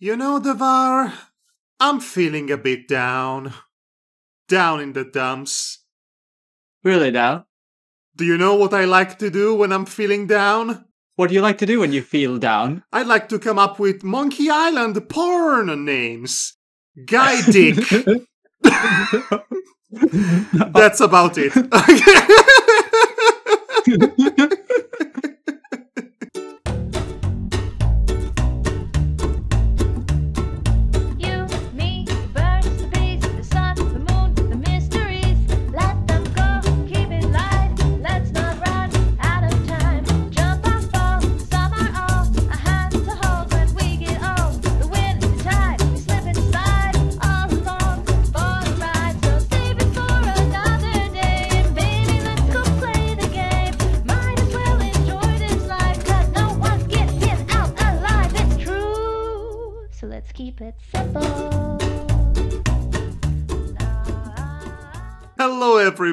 You know, Devar, I'm feeling a bit down. Down in the dumps. Really down? Do you know what I like to do when I'm feeling down? What do you like to do when you feel down? I like to come up with Monkey Island porn names. Guy Dick. That's about it.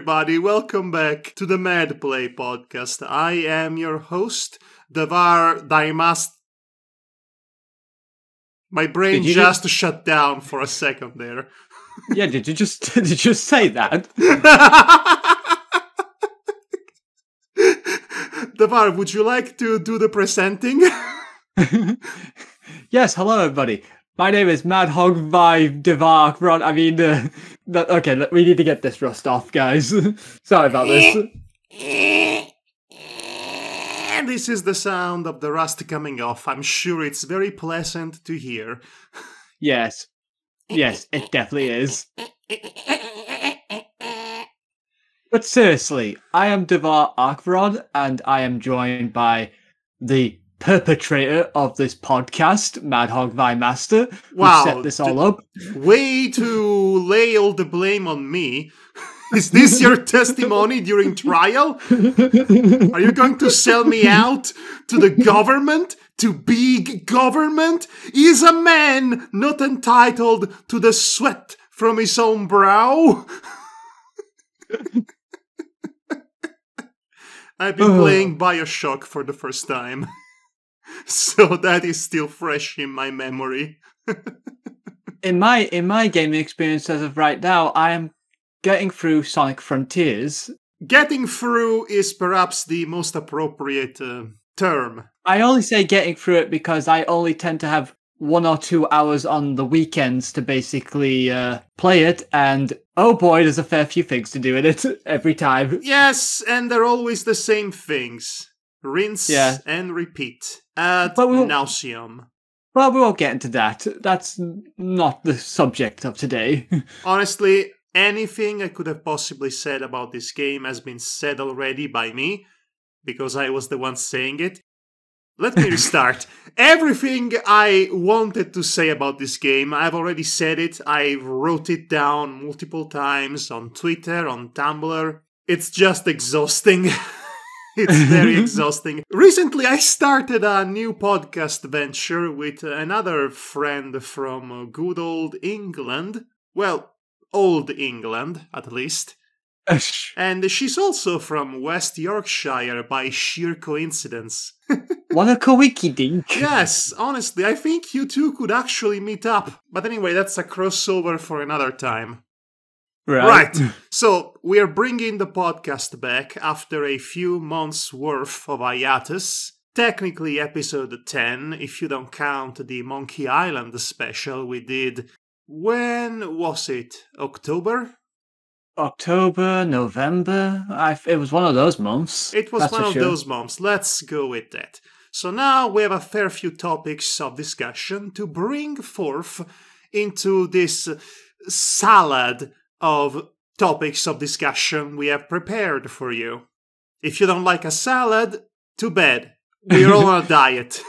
everybody. Welcome back to the Mad Play podcast. I am your host, Devar Daimast. My brain just shut down for a second there. yeah, did you just did you just say that? Devar, would you like to do the presenting? yes, hello everybody. My name is Mad Hog Vive Devark Ron. I mean, uh, okay, look, we need to get this rust off, guys. Sorry about this. And this is the sound of the rust coming off. I'm sure it's very pleasant to hear. yes. Yes, it definitely is. But seriously, I am Devar Arkvrod, and I am joined by the perpetrator of this podcast, Madhog Thy Master. Wow. Who set this all up. Way to lay all the blame on me. Is this your testimony during trial? Are you going to sell me out to the government? To big government? Is a man not entitled to the sweat from his own brow? I've been oh. playing Bioshock for the first time. so that is still fresh in my memory. in my in my gaming experience as of right now, I am getting through Sonic Frontiers. Getting through is perhaps the most appropriate uh, term. I only say getting through it because I only tend to have one or two hours on the weekends to basically uh, play it, and oh boy, there's a fair few things to do in it every time. Yes, and they're always the same things. Rinse yeah. and repeat. Ad but nauseum. Well, we won't get into that. That's not the subject of today. Honestly, anything I could have possibly said about this game has been said already by me because I was the one saying it. Let me restart. Everything I wanted to say about this game, I've already said it. I wrote it down multiple times on Twitter, on Tumblr. It's just exhausting. it's very exhausting. Recently, I started a new podcast venture with another friend from good old England. Well, old England, at least. and she's also from West Yorkshire by sheer coincidence. what a coincidence! yes, honestly, I think you two could actually meet up. But anyway, that's a crossover for another time. Right. right. So we are bringing the podcast back after a few months' worth of hiatus. Technically, episode 10, if you don't count the Monkey Island special we did. When was it? October? October, November. I, it was one of those months. It was one of sure. those months. Let's go with that. So now we have a fair few topics of discussion to bring forth into this salad of topics of discussion we have prepared for you. If you don't like a salad, too bad. We're all on a diet.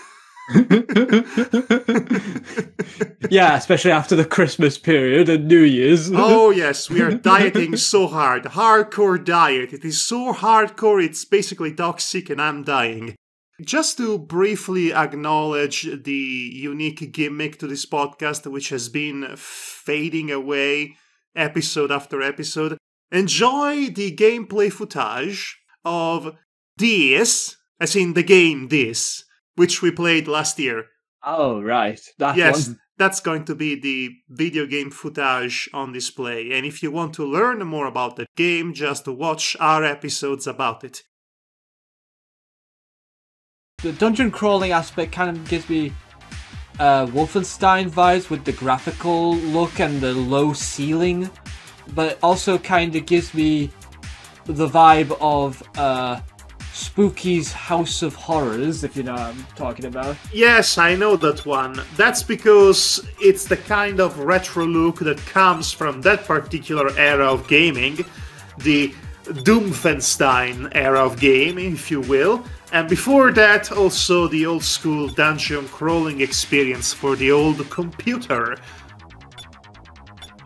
yeah, especially after the Christmas period and New Year's. oh, yes, we are dieting so hard. Hardcore diet. It is so hardcore, it's basically toxic, and I'm dying. Just to briefly acknowledge the unique gimmick to this podcast, which has been fading away episode after episode. Enjoy the gameplay footage of this, as in the game this, which we played last year. Oh, right. That yes, one. that's going to be the video game footage on display. And if you want to learn more about the game, just watch our episodes about it. The dungeon crawling aspect kind of gives me uh, Wolfenstein vibes with the graphical look and the low ceiling, but also kind of gives me the vibe of uh, Spooky's House of Horrors, if you know what I'm talking about. Yes, I know that one. That's because it's the kind of retro look that comes from that particular era of gaming, the Doomfenstein era of gaming, if you will and before that, also the old school dungeon crawling experience for the old computer.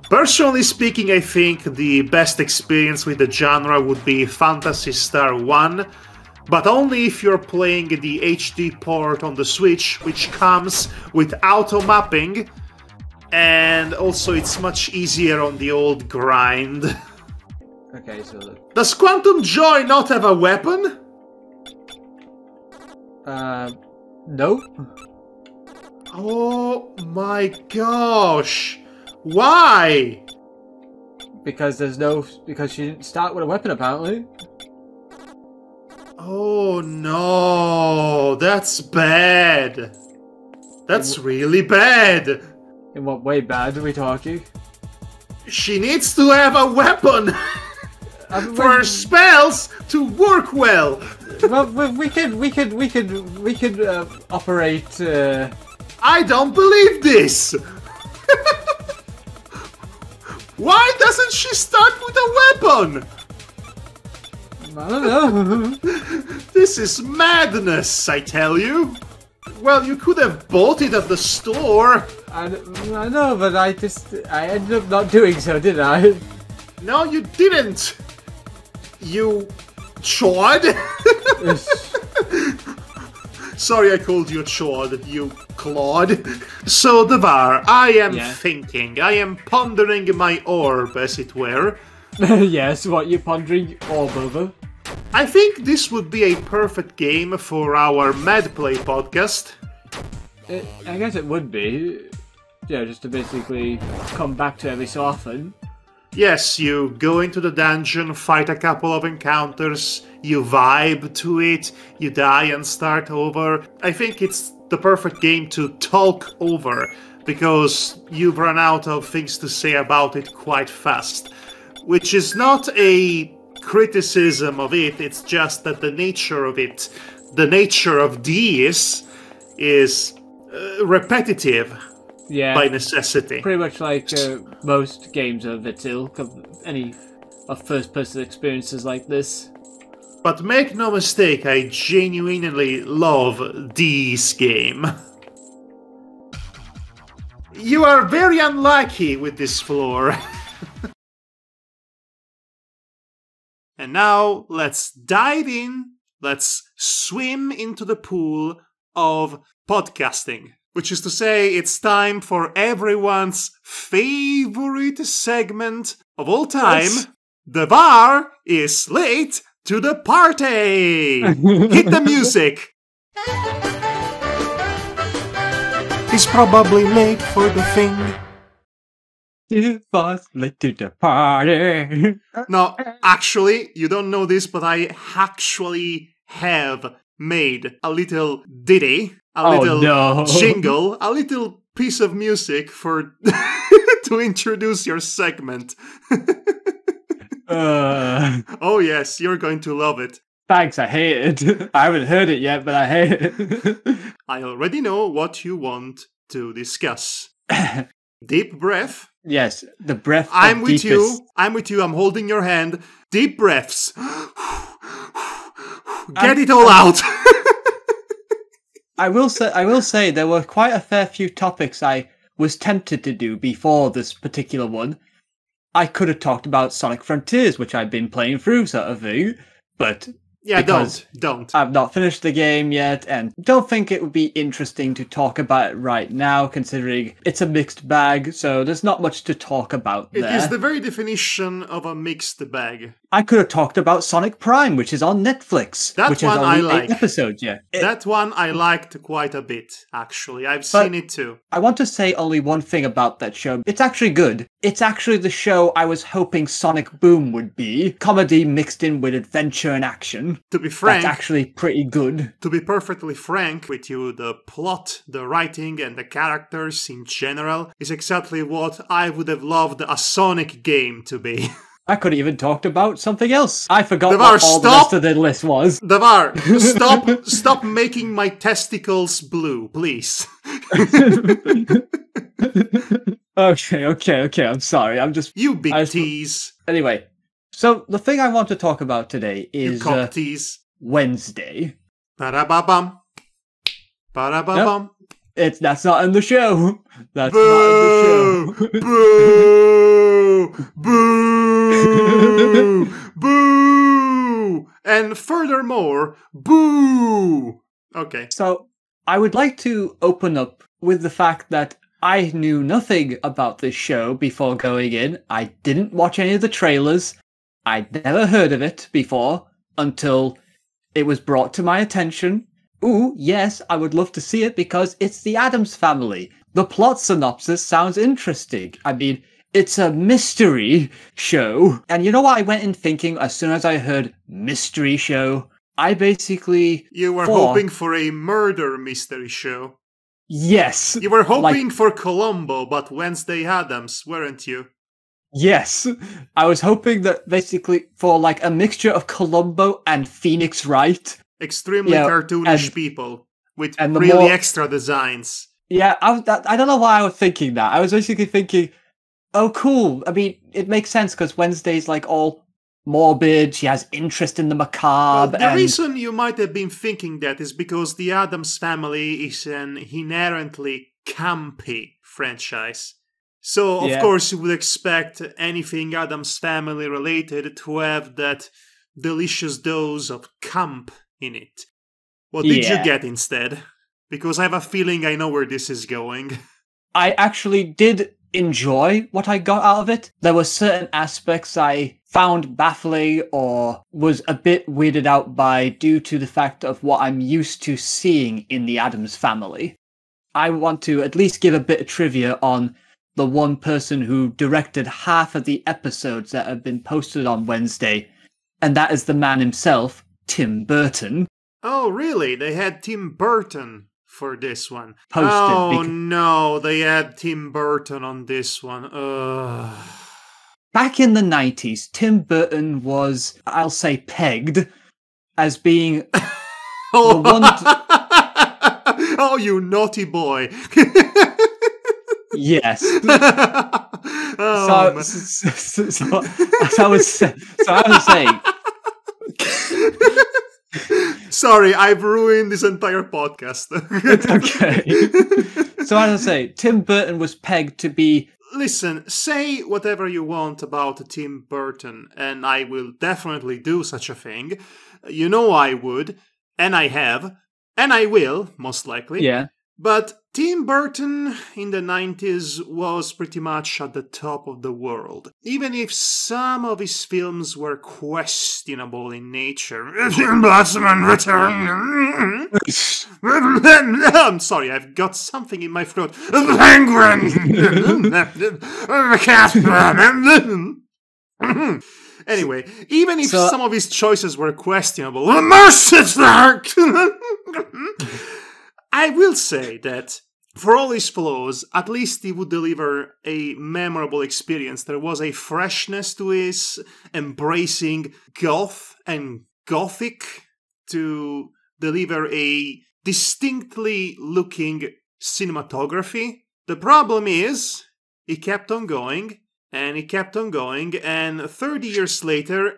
Personally speaking, I think the best experience with the genre would be Fantasy Star 1, but only if you're playing the HD port on the Switch, which comes with auto mapping, and also it's much easier on the old grind. Okay, so. Does Quantum Joy not have a weapon? Uh, no. Oh my gosh! Why? Because there's no. Because she didn't start with a weapon, apparently. Oh no! That's bad! That's really bad! In what way bad are we talking? She needs to have a weapon! for spells to work well. well, we could, we could, we could, we could uh, operate. Uh... I don't believe this. Why doesn't she start with a weapon? I don't know. this is madness, I tell you. Well, you could have bought it at the store. I, I know, but I just I ended up not doing so, did I? No, you didn't you chod. Sorry, I called you a chod, you Claude. So, the I am yeah. thinking, I am pondering my orb, as it were. yes, what you're pondering orb over? I think this would be a perfect game for our Mad Play podcast. It, uh, I guess it would be. Yeah, just to basically come back to every so often. Yes, you go into the dungeon, fight a couple of encounters, you vibe to it, you die and start over. I think it's the perfect game to talk over because you've run out of things to say about it quite fast. Which is not a criticism of it, it's just that the nature of it, the nature of these, is uh, repetitive yeah, by necessity. Pretty much like uh, most games of its ilk, of any of first-person experiences like this. But make no mistake, I genuinely love this game. You are very unlucky with this floor. and now let's dive in, let's swim into the pool of podcasting which is to say, it's time for everyone's favorite segment of all time. Yes. The bar is late to the party! Hit the music! He's probably late for the thing. It was late to the party. no, actually, you don't know this, but I actually have made a little ditty, a oh, little no. jingle, a little piece of music for to introduce your segment. uh. Oh yes, you're going to love it. Thanks, I hate it. I haven't heard it yet, but I hate it. I already know what you want to discuss. Deep breath. Yes, the breath. I'm with deepest. you. I'm with you. I'm holding your hand. Deep breaths. Get I, it all I, out. I will say I will say there were quite a fair few topics I was tempted to do before this particular one. I could have talked about Sonic Frontiers, which I've been playing through, sort of thing, but yeah, don't. Don't. I've not finished the game yet and don't think it would be interesting to talk about it right now, considering it's a mixed bag, so there's not much to talk about It the very definition of a mixed bag. I could have talked about Sonic Prime, which is on Netflix. That which one is only I like. Eight episodes, yeah. It, that one I liked quite a bit, actually. I've seen it too. I want to say only one thing about that show. It's actually good. It's actually the show I was hoping Sonic Boom would be. Comedy mixed in with adventure and action. To be frank, that's actually pretty good. To be perfectly frank with you, the plot, the writing, and the characters in general is exactly what I would have loved a Sonic game to be. I could have even talked about something else. I forgot Devar, what all stop. the rest of the list was. Devar, stop, stop making my testicles blue, please. Okay, okay, okay. I'm sorry. I'm just you big I tease. Anyway, so the thing I want to talk about today is you uh, tease. Wednesday. Ba-da-ba-bum. Ba-da-ba-bum. Nope. It's that's not in the show. That's boo! not in the show. boo! Boo! boo! And furthermore, boo! Okay. So I would like to open up with the fact that I knew nothing about this show before going in. I didn't watch any of the trailers. I'd never heard of it before until it was brought to my attention. Ooh, yes, I would love to see it because it's the Adams family. The plot synopsis sounds interesting. I mean, it's a mystery show. And you know what I went in thinking as soon as I heard mystery show? I basically. You were thought, hoping for a murder mystery show. Yes. You were hoping like, for Colombo, but Wednesday Adams, weren't you? Yes. I was hoping that basically for like a mixture of Colombo and Phoenix Wright. Extremely cartoonish and, people with and really more, extra designs. Yeah, I, that, I don't know why I was thinking that. I was basically thinking, oh, cool. I mean, it makes sense because Wednesday's like all morbid. She has interest in the macabre. Well, the and... reason you might have been thinking that is because the Adams family is an inherently campy franchise. So, of yeah. course, you would expect anything Adams family related to have that delicious dose of camp in it. What did yeah. you get instead? Because I have a feeling I know where this is going. I actually did enjoy what I got out of it. There were certain aspects I found baffling or was a bit weirded out by due to the fact of what I'm used to seeing in the Adams family. I want to at least give a bit of trivia on the one person who directed half of the episodes that have been posted on Wednesday, and that is the man himself, Tim Burton. Oh, really? They had Tim Burton for this one. Posted. Oh, because- no, they had Tim Burton on this one. Ugh back in the 90s, Tim Burton was, I'll say, pegged as being oh. the one. oh, you naughty boy. yes. Oh, so, so, so, so, I was, so I was saying. Sorry, I've ruined this entire podcast. okay. So as I say, Tim Burton was pegged to be listen, say whatever you want about Tim Burton, and I will definitely do such a thing. You know I would, and I have, and I will, most likely. Yeah. But Tim Burton in the 90s was pretty much at the top of the world, even if some of his films were questionable in nature. *Blossom and Return! I'm sorry, I've got something in my throat. Penguin! Casper! Anyway, even if so, some of his choices were questionable, mercy, I will say that for all his flaws, at least he would deliver a memorable experience. There was a freshness to his embracing goth and gothic to deliver a distinctly looking cinematography. The problem is, he kept on going and he kept on going, and 30 years later,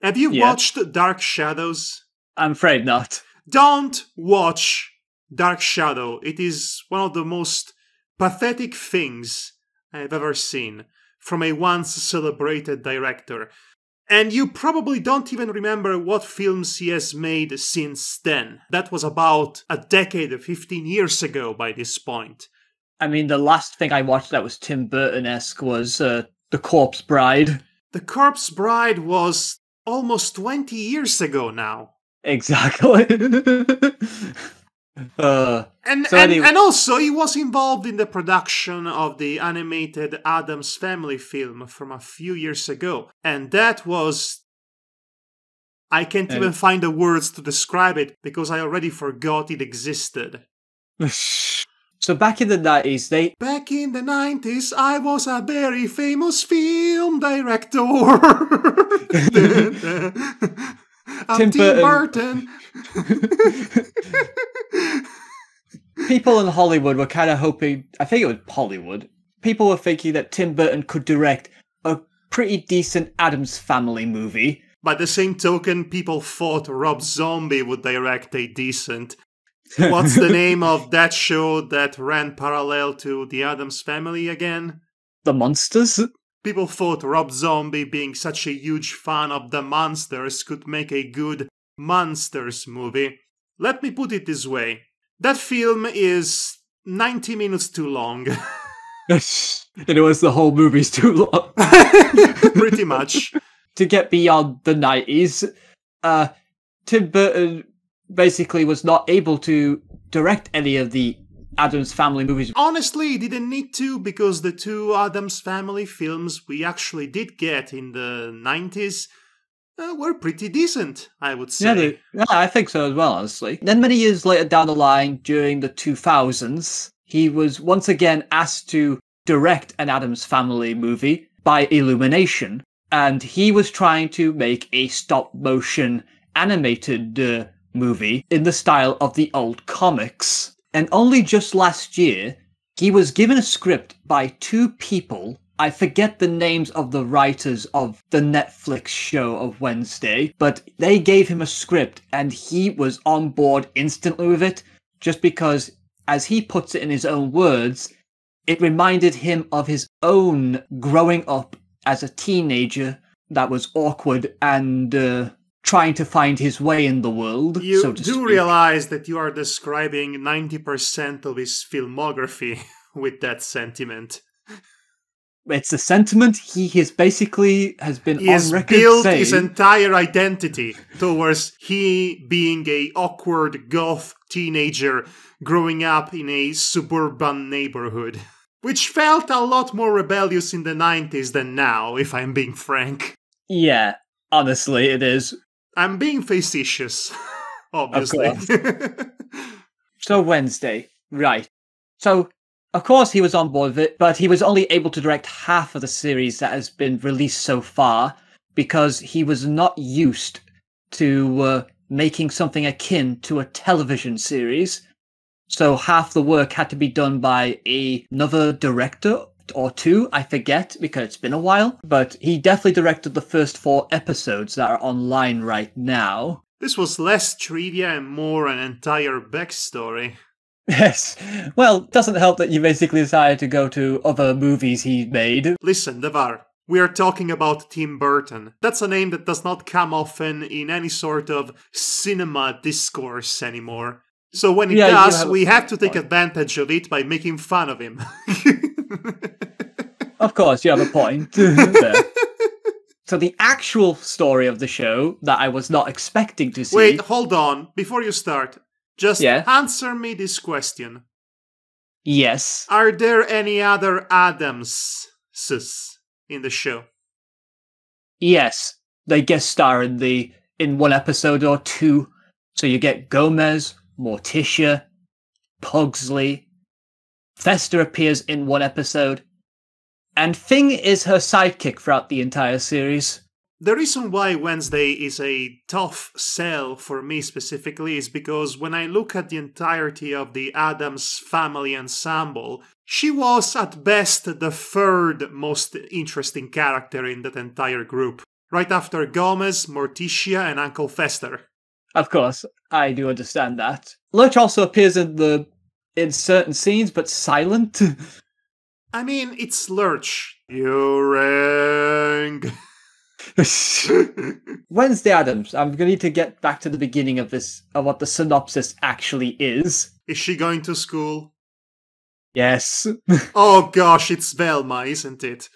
have you yeah. watched Dark Shadows? I'm afraid not. Don't watch Dark Shadow. It is one of the most pathetic things I've ever seen from a once celebrated director. And you probably don't even remember what films he has made since then. That was about a decade, 15 years ago by this point. I mean, the last thing I watched that was Tim Burton esque was uh, The Corpse Bride. The Corpse Bride was almost 20 years ago now. Exactly. Uh, and, so and, anyway. and also he was involved in the production of the animated Adams Family film from a few years ago, and that was I can't and even find the words to describe it because I already forgot it existed. so back in the 90s, they. Back in the 90s, I was a very famous film director. I'm Tim Burton. Burton. people in Hollywood were kind of hoping, I think it was Hollywood, people were thinking that Tim Burton could direct a pretty decent Adams Family movie. By the same token, people thought Rob Zombie would direct a decent. What's the name of that show that ran parallel to The Adams Family again? The Monsters? People thought Rob Zombie, being such a huge fan of the monsters, could make a good monsters movie. Let me put it this way that film is 90 minutes too long. and it was the whole movie's too long. Pretty much. to get beyond the 90s, uh, Tim Burton basically was not able to direct any of the Adams Family movies. Honestly, didn't need to because the two Adams Family films we actually did get in the 90s uh, were pretty decent, I would say. Yeah, they, yeah, I think so as well, honestly. Then many years later down the line, during the 2000s, he was once again asked to direct an Adams Family movie by Illumination, and he was trying to make a stop motion animated uh, movie in the style of the old comics. And only just last year, he was given a script by two people. I forget the names of the writers of the Netflix show of Wednesday, but they gave him a script and he was on board instantly with it just because, as he puts it in his own words, it reminded him of his own growing up as a teenager that was awkward and uh, trying to find his way in the world. You so do speak. realize that you are describing 90% of his filmography with that sentiment. It's a sentiment he has basically has been he on has record built saying, his entire identity towards he being a awkward goth teenager growing up in a suburban neighborhood, which felt a lot more rebellious in the 90s than now, if I'm being frank. Yeah, honestly, it is. I'm being facetious, obviously. so Wednesday, right? So of course he was on board with it, but he was only able to direct half of the series that has been released so far because he was not used to uh, making something akin to a television series. So half the work had to be done by another director or two, I forget because it's been a while, but he definitely directed the first four episodes that are online right now. This was less trivia and more an entire backstory. Yes. Well, doesn't help that you basically decided to go to other movies he made. Listen, Devar, we are talking about Tim Burton. That's a name that does not come often in any sort of cinema discourse anymore. So when it yeah, does, have we have to take advantage of it by making fun of him. of course, you have a point. so the actual story of the show that I was not expecting to see. Wait, hold on. Before you start, just yeah? answer me this question. Yes. Are there any other Adams in the show? Yes, they guest star in the in one episode or two. So you get Gomez, Morticia, Pugsley, Fester appears in one episode, and Thing is her sidekick throughout the entire series. The reason why Wednesday is a tough sell for me specifically is because when I look at the entirety of the Adams family ensemble, she was at best the third most interesting character in that entire group, right after Gomez, Morticia, and Uncle Fester. Of course, I do understand that. Lurch also appears in the in certain scenes, but silent. I mean, it's Lurch. You rang. Wednesday Adams. I'm going to need to get back to the beginning of this, of what the synopsis actually is. Is she going to school? Yes. oh gosh, it's Velma, isn't it?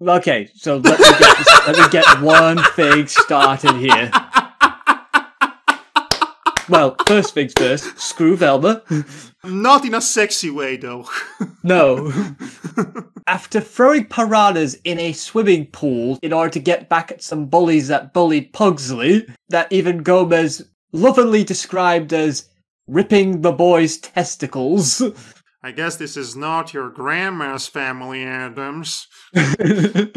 Okay, so let me get, this, let me get one thing started here well, first things first, screw Velma. Not in a sexy way, though. no. After throwing piranhas in a swimming pool in order to get back at some bullies that bullied Pugsley, that even Gomez lovingly described as ripping the boy's testicles. I guess this is not your grandma's family, Adams.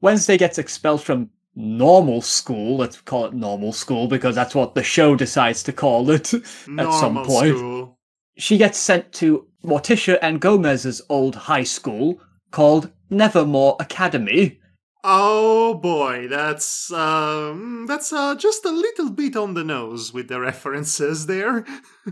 Wednesday gets expelled from normal school. Let's call it normal school because that's what the show decides to call it normal at some point. School. She gets sent to Morticia and Gomez's old high school called Nevermore Academy. Oh boy, that's um, that's uh, just a little bit on the nose with the references there.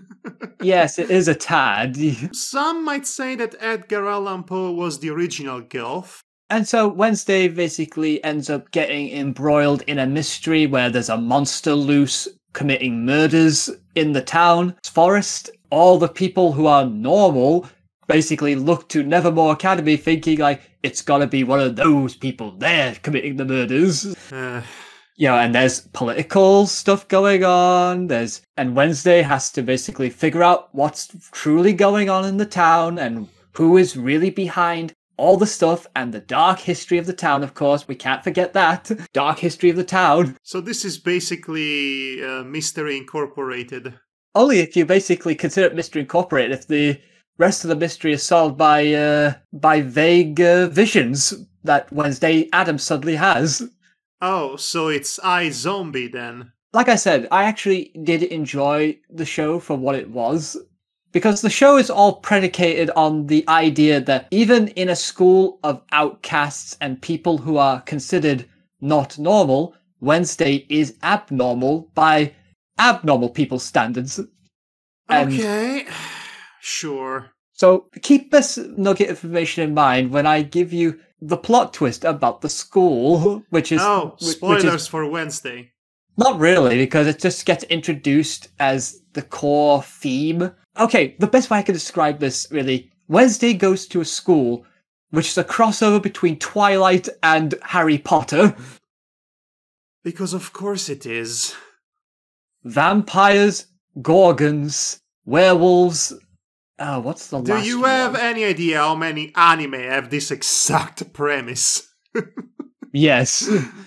yes, it is a tad. Some might say that Edgar Allan Poe was the original Gilf, and so Wednesday basically ends up getting embroiled in a mystery where there's a monster loose committing murders in the town forest. All the people who are normal basically look to Nevermore Academy thinking like it's gotta be one of those people there committing the murders. Yeah, and there's political stuff going on. There's and Wednesday has to basically figure out what's truly going on in the town and who is really behind all the stuff and the dark history of the town, of course. We can't forget that. Dark history of the town. So, this is basically uh, Mystery Incorporated. Only if you basically consider it Mystery Incorporated, if the rest of the mystery is solved by, uh, by vague uh, visions that Wednesday Adam suddenly has. Oh, so it's I Zombie then. Like I said, I actually did enjoy the show for what it was because the show is all predicated on the idea that even in a school of outcasts and people who are considered not normal, Wednesday is abnormal by abnormal people's standards. And okay, sure. So keep this nugget of information in mind when I give you the plot twist about the school, which is oh spoilers which is, for Wednesday. Not really, because it just gets introduced as the core theme. Okay, the best way I can describe this really Wednesday goes to a school, which is a crossover between Twilight and Harry Potter. Because of course it is. Vampires, gorgons, werewolves. Uh, what's the Do last? Do you have any idea how many anime have this exact premise? yes.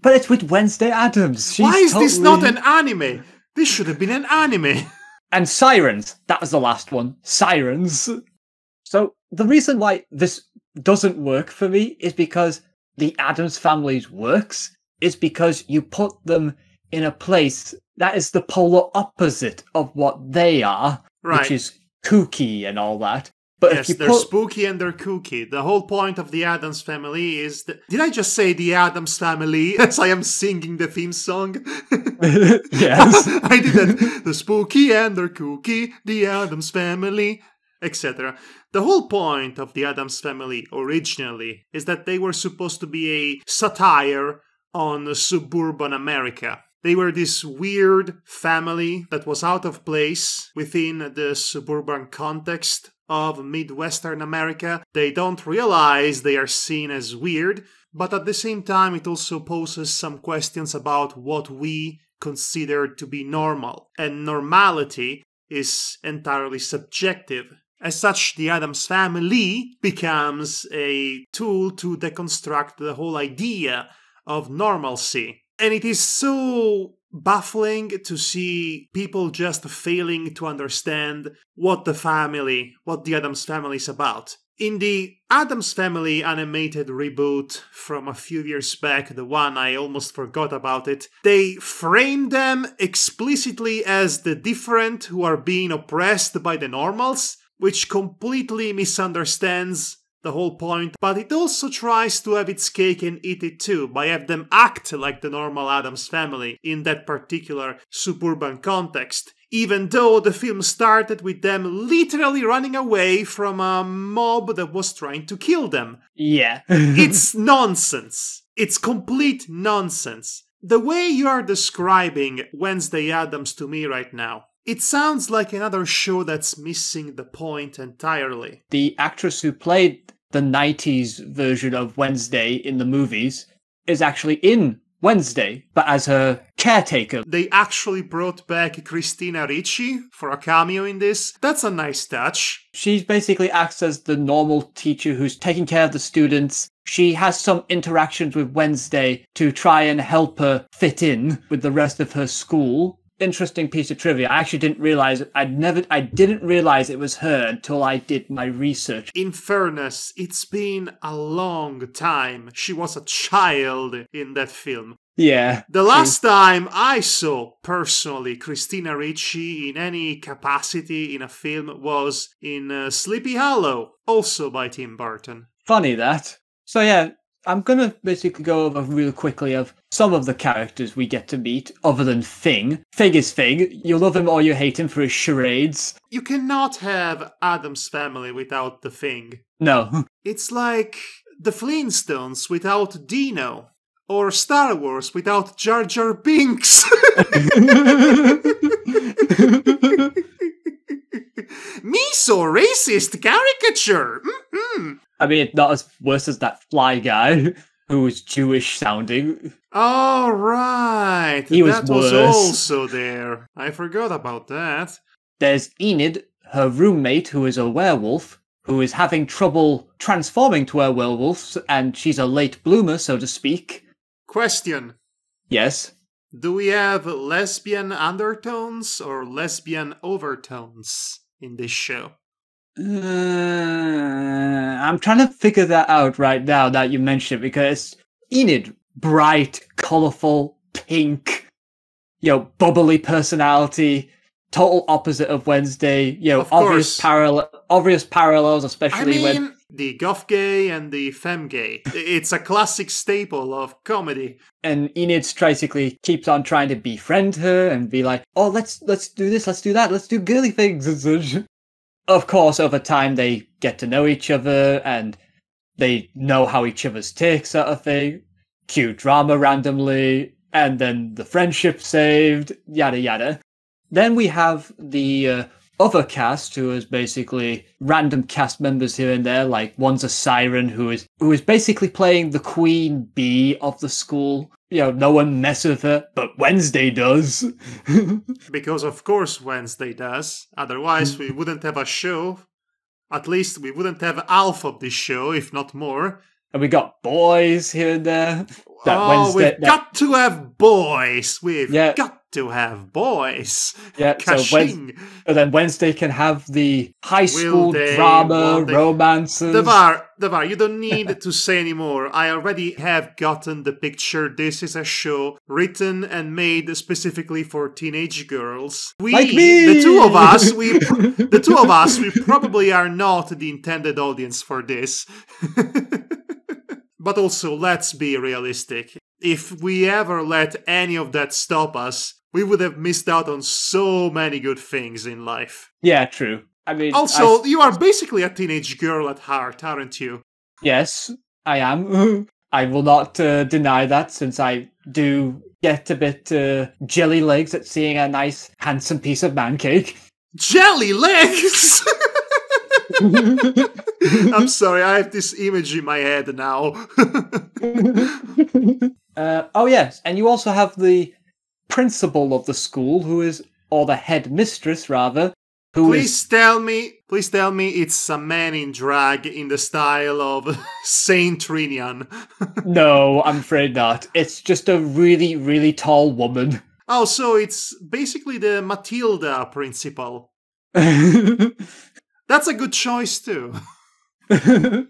But it's with Wednesday Adams. She's Why is totally... this not an anime? This should have been an anime. and Sirens. That was the last one. Sirens. So the reason why this doesn't work for me is because the Adams families works is because you put them in a place that is the polar opposite of what they are, right. which is kooky and all that. But yes, they're put... spooky and they're kooky. The whole point of the Adams family is that. Did I just say the Adams family as I am singing the theme song? yes. I did that. The spooky and they're kooky, the Adams family, etc. The whole point of the Adams family originally is that they were supposed to be a satire on suburban America. They were this weird family that was out of place within the suburban context of Midwestern America, they don't realize they are seen as weird, but at the same time, it also poses some questions about what we consider to be normal. And normality is entirely subjective. As such, the Adams family becomes a tool to deconstruct the whole idea of normalcy. And it is so baffling to see people just failing to understand what the family, what the Adams family is about. In the Adams Family animated reboot from a few years back, the one I almost forgot about it, they frame them explicitly as the different who are being oppressed by the normals, which completely misunderstands the whole point, but it also tries to have its cake and eat it too by have them act like the normal Adams family in that particular suburban context. Even though the film started with them literally running away from a mob that was trying to kill them. Yeah. it's nonsense. It's complete nonsense. The way you are describing Wednesday Adams to me right now, it sounds like another show that's missing the point entirely. The actress who played the 90s version of Wednesday in the movies is actually in Wednesday, but as her caretaker. They actually brought back Christina Ricci for a cameo in this. That's a nice touch. She basically acts as the normal teacher who's taking care of the students. She has some interactions with Wednesday to try and help her fit in with the rest of her school interesting piece of trivia. I actually didn't realize it. I'd never, I didn't realize it was her until I did my research. In fairness, it's been a long time. She was a child in that film. Yeah. The last time I saw personally Christina Ricci in any capacity in a film was in uh, Sleepy Hollow, also by Tim Burton. Funny that. So yeah, I'm going to basically go over real quickly of some of the characters we get to meet, other than Thing. Thing is Thing. You love him or you hate him for his charades. You cannot have Adam's family without the Thing. No. It's like the Flintstones without Dino, or Star Wars without Jar Jar Binks. Me so racist caricature. mm I mean, not as worse as that fly guy who was Jewish sounding. All right, He was that was also there. I forgot about that. There's Enid, her roommate, who is a werewolf, who is having trouble transforming to a werewolf, and she's a late bloomer, so to speak. Question Yes. Do we have lesbian undertones or lesbian overtones in this show? Uh, I'm trying to figure that out right now that you mentioned it because Enid, bright, colorful, pink, you know, bubbly personality, total opposite of Wednesday. You know, of obvious obvious parallels, especially I mean, when the goth gay and the femme gay. It's a classic staple of comedy. And Enid basically keeps on trying to befriend her and be like, "Oh, let's let's do this, let's do that, let's do girly things." And such of course, over time they get to know each other and they know how each other's take sort of thing. Cue drama randomly, and then the friendship saved, yada yada. Then we have the uh, other cast, who is basically random cast members here and there. Like one's a siren who is who is basically playing the queen bee of the school, you know, no one messes with her, but Wednesday does. because of course Wednesday does. Otherwise, we wouldn't have a show. At least we wouldn't have half of this show, if not more. And we got boys here and there that oh, Wednesday. We've that, got to have boys. We've yeah. got to have boys. Yeah, so then Wednesday can have the high school they, drama, romances. Devar, Devar, you don't need to say anymore. I already have gotten the picture. This is a show written and made specifically for teenage girls. We, like me! the two of us, we, the two of us, we probably are not the intended audience for this. But also, let's be realistic. If we ever let any of that stop us, we would have missed out on so many good things in life. Yeah, true. I mean, also, I... you are basically a teenage girl at heart, aren't you? Yes, I am. I will not uh, deny that since I do get a bit uh, jelly legs at seeing a nice, handsome piece of man cake. Jelly legs? I'm sorry, I have this image in my head now. uh, oh yes, and you also have the principal of the school, who is, or the headmistress rather, who please is... tell me, please tell me, it's a man in drag in the style of Saint Trinian. no, I'm afraid not. It's just a really, really tall woman. Oh, so it's basically the Matilda principle. That's a good choice too.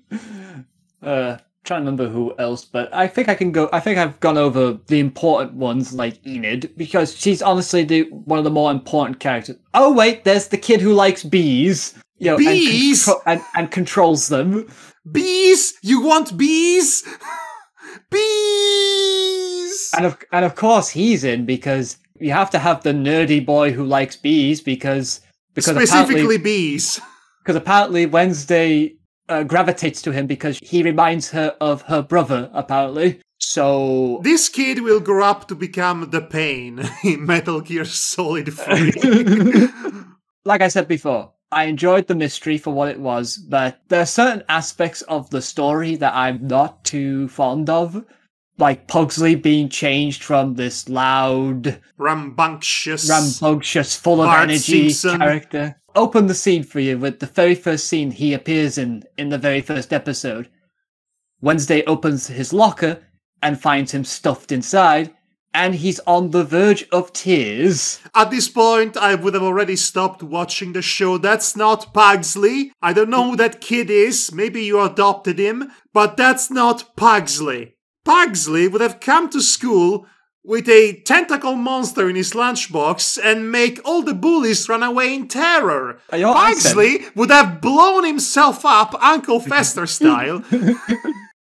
uh, trying to remember who else, but I think I can go. I think I've gone over the important ones like Enid because she's honestly the one of the more important characters. Oh wait, there's the kid who likes bees. You know, bees and, contro- and, and controls them. Bees, you want bees? bees. And of and of course he's in because you have to have the nerdy boy who likes bees because because specifically bees. because apparently Wednesday uh, gravitates to him because he reminds her of her brother, apparently. So this kid will grow up to become the pain in Metal Gear Solid 3. like I said before, I enjoyed the mystery for what it was, but there are certain aspects of the story that I'm not too fond of. Like Pugsley being changed from this loud, rambunctious, rambunctious, full of Bart energy Simpson. character open the scene for you with the very first scene he appears in in the very first episode. Wednesday opens his locker and finds him stuffed inside, and he's on the verge of tears. At this point, I would have already stopped watching the show. That's not Pugsley. I don't know who that kid is. Maybe you adopted him, but that's not Pugsley. Pugsley would have come to school with a tentacle monster in his lunchbox and make all the bullies run away in terror. Your Pugsley would have blown himself up Uncle Fester style.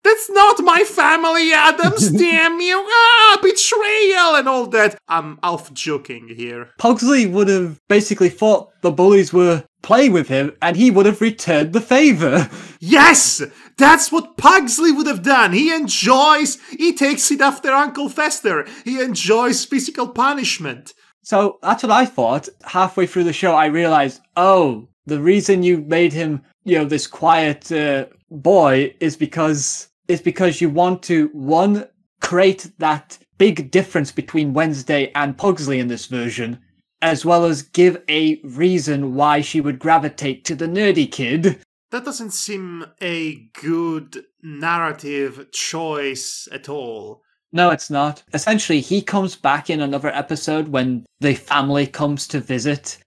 That's not my family, Adams, damn you! Ah, betrayal and all that. I'm off joking here. Pugsley would have basically thought the bullies were playing with him and he would have returned the favor. Yes! That's what Pugsley would have done. He enjoys, he takes it after Uncle Fester. He enjoys physical punishment. So that's what I thought. Halfway through the show, I realized, oh, the reason you made him, you know, this quiet uh, boy is because is because you want to one create that big difference between Wednesday and Pugsley in this version, as well as give a reason why she would gravitate to the nerdy kid. That doesn't seem a good narrative choice at all. No, it's not. Essentially, he comes back in another episode when the family comes to visit,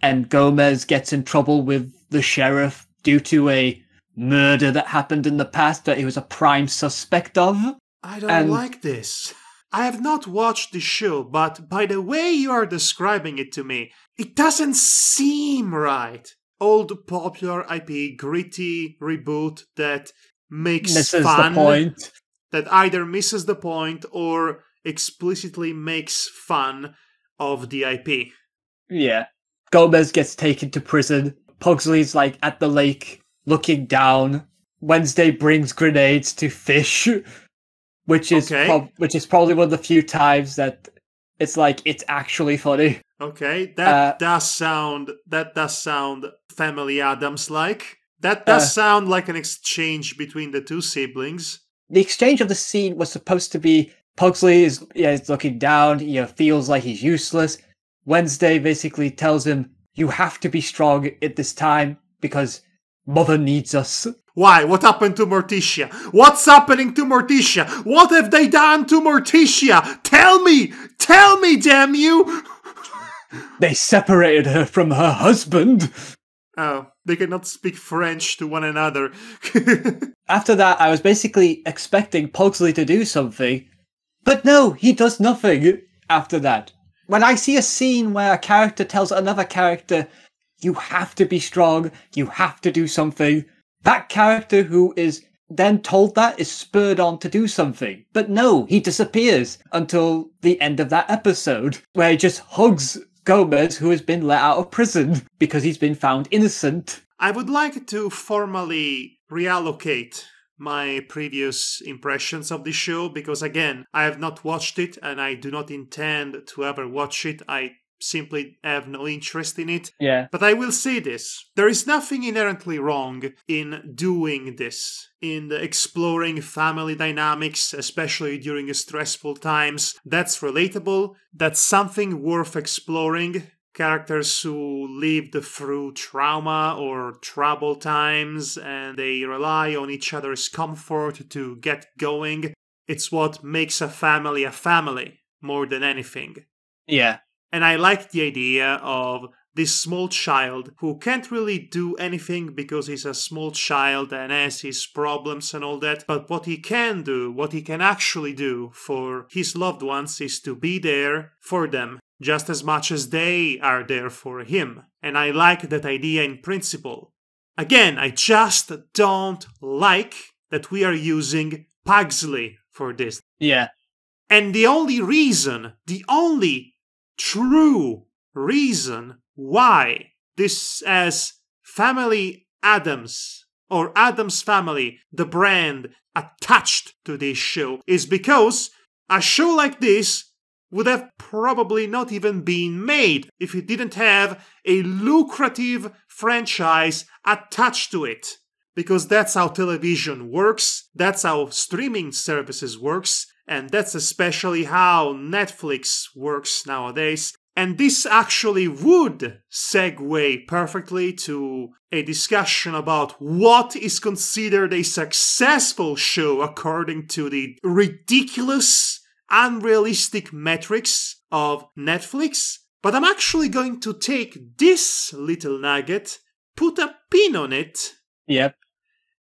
and Gomez gets in trouble with the sheriff due to a murder that happened in the past that he was a prime suspect of. I don't and... like this. I have not watched the show, but by the way you are describing it to me, it doesn't seem right. Old popular IP gritty reboot that makes misses fun, the point. that either misses the point or explicitly makes fun of the IP. Yeah. Gomez gets taken to prison. Pugsley's like at the lake looking down. Wednesday brings grenades to fish, which is okay. prob- which is probably one of the few times that it's like it's actually funny. Okay, that uh, does sound that does sound Family Adams like. That uh, does uh, sound like an exchange between the two siblings. The exchange of the scene was supposed to be Pugsley is yeah, is looking down, he you know, feels like he's useless. Wednesday basically tells him, You have to be strong at this time because Mother needs us. Why? What happened to Morticia? What's happening to Morticia? What have they done to Morticia? Tell me! Tell me, damn you! they separated her from her husband. Oh, they cannot speak French to one another. After that, I was basically expecting Pugsley to do something, but no, he does nothing after that. When I see a scene where a character tells another character you have to be strong, you have to do something. That character who is then told that is spurred on to do something. But no, he disappears until the end of that episode, where he just hugs Gomez, who has been let out of prison because he's been found innocent. I would like to formally reallocate my previous impressions of the show because again i have not watched it and i do not intend to ever watch it i simply have no interest in it. Yeah. But I will say this there is nothing inherently wrong in doing this, in exploring family dynamics, especially during stressful times. That's relatable, that's something worth exploring. Characters who lived through trauma or trouble times and they rely on each other's comfort to get going. It's what makes a family a family more than anything. Yeah, and I like the idea of this small child who can't really do anything because he's a small child and has his problems and all that. But what he can do, what he can actually do for his loved ones is to be there for them just as much as they are there for him. And I like that idea in principle. Again, I just don't like that we are using Pugsley for this. Yeah. And the only reason, the only true reason why this as Family Adams or Adams Family, the brand attached to this show, is because a show like this would have probably not even been made if it didn't have a lucrative franchise attached to it because that's how television works that's how streaming services works and that's especially how Netflix works nowadays. And this actually would segue perfectly to a discussion about what is considered a successful show according to the ridiculous, unrealistic metrics of Netflix. But I'm actually going to take this little nugget, put a pin on it. Yep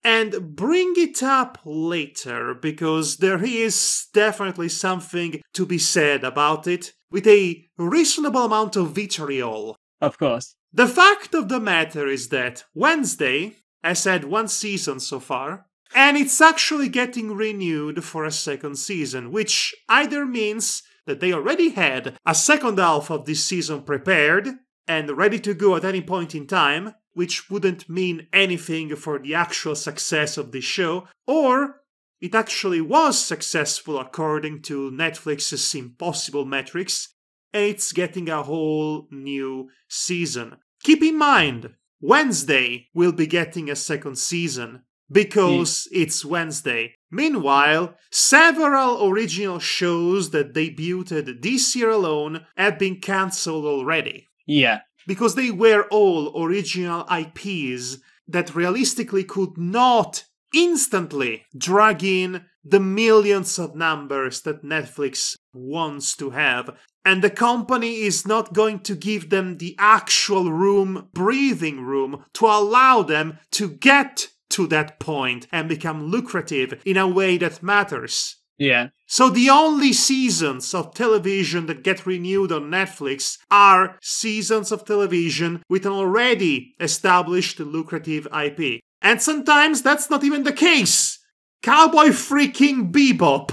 and bring it up later because there is definitely something to be said about it with a reasonable amount of vitriol. Of course. The fact of the matter is that Wednesday has had one season so far, and it's actually getting renewed for a second season, which either means that they already had a second half of this season prepared and ready to go at any point in time, which wouldn't mean anything for the actual success of the show, or it actually was successful according to Netflix's impossible metrics, and it's getting a whole new season. Keep in mind, Wednesday will be getting a second season because it's Wednesday. Meanwhile, several original shows that debuted this year alone have been cancelled already. Yeah, because they were all original IPs that realistically could not instantly drag in the millions of numbers that Netflix wants to have. And the company is not going to give them the actual room, breathing room, to allow them to get to that point and become lucrative in a way that matters. Yeah. So the only seasons of television that get renewed on Netflix are seasons of television with an already established lucrative IP. And sometimes that's not even the case. Cowboy freaking bebop.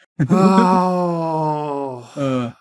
oh. Uh,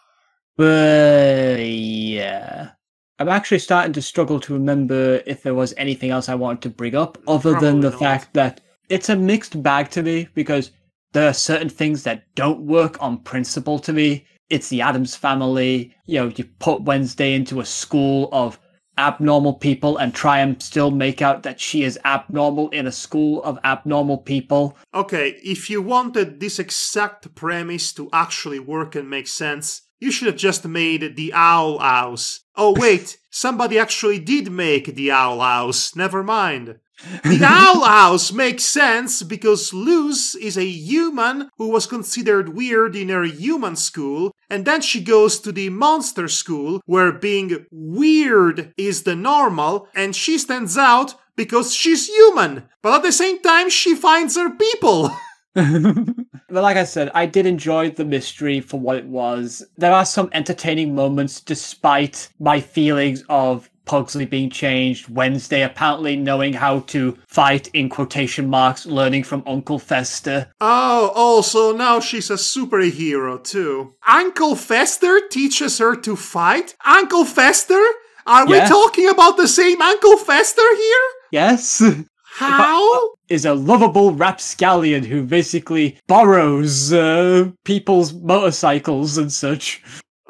but yeah. I'm actually starting to struggle to remember if there was anything else I wanted to bring up other Probably than the not. fact that it's a mixed bag to me because there are certain things that don't work on principle to me. It's the Adams family. You know, you put Wednesday into a school of abnormal people and try and still make out that she is abnormal in a school of abnormal people. Okay, if you wanted this exact premise to actually work and make sense, you should have just made the Owl House. Oh, wait, somebody actually did make the Owl House. Never mind. The owl house makes sense because Luz is a human who was considered weird in her human school, and then she goes to the monster school where being weird is the normal, and she stands out because she's human, but at the same time, she finds her people. but like I said, I did enjoy the mystery for what it was. There are some entertaining moments despite my feelings of Pugsley being changed, Wednesday apparently knowing how to fight in quotation marks, learning from Uncle Fester. Oh, oh, now she's a superhero too. Uncle Fester teaches her to fight? Uncle Fester? Are yeah. we talking about the same Uncle Fester here? Yes. How? Is a lovable rapscallion who basically borrows uh, people's motorcycles and such.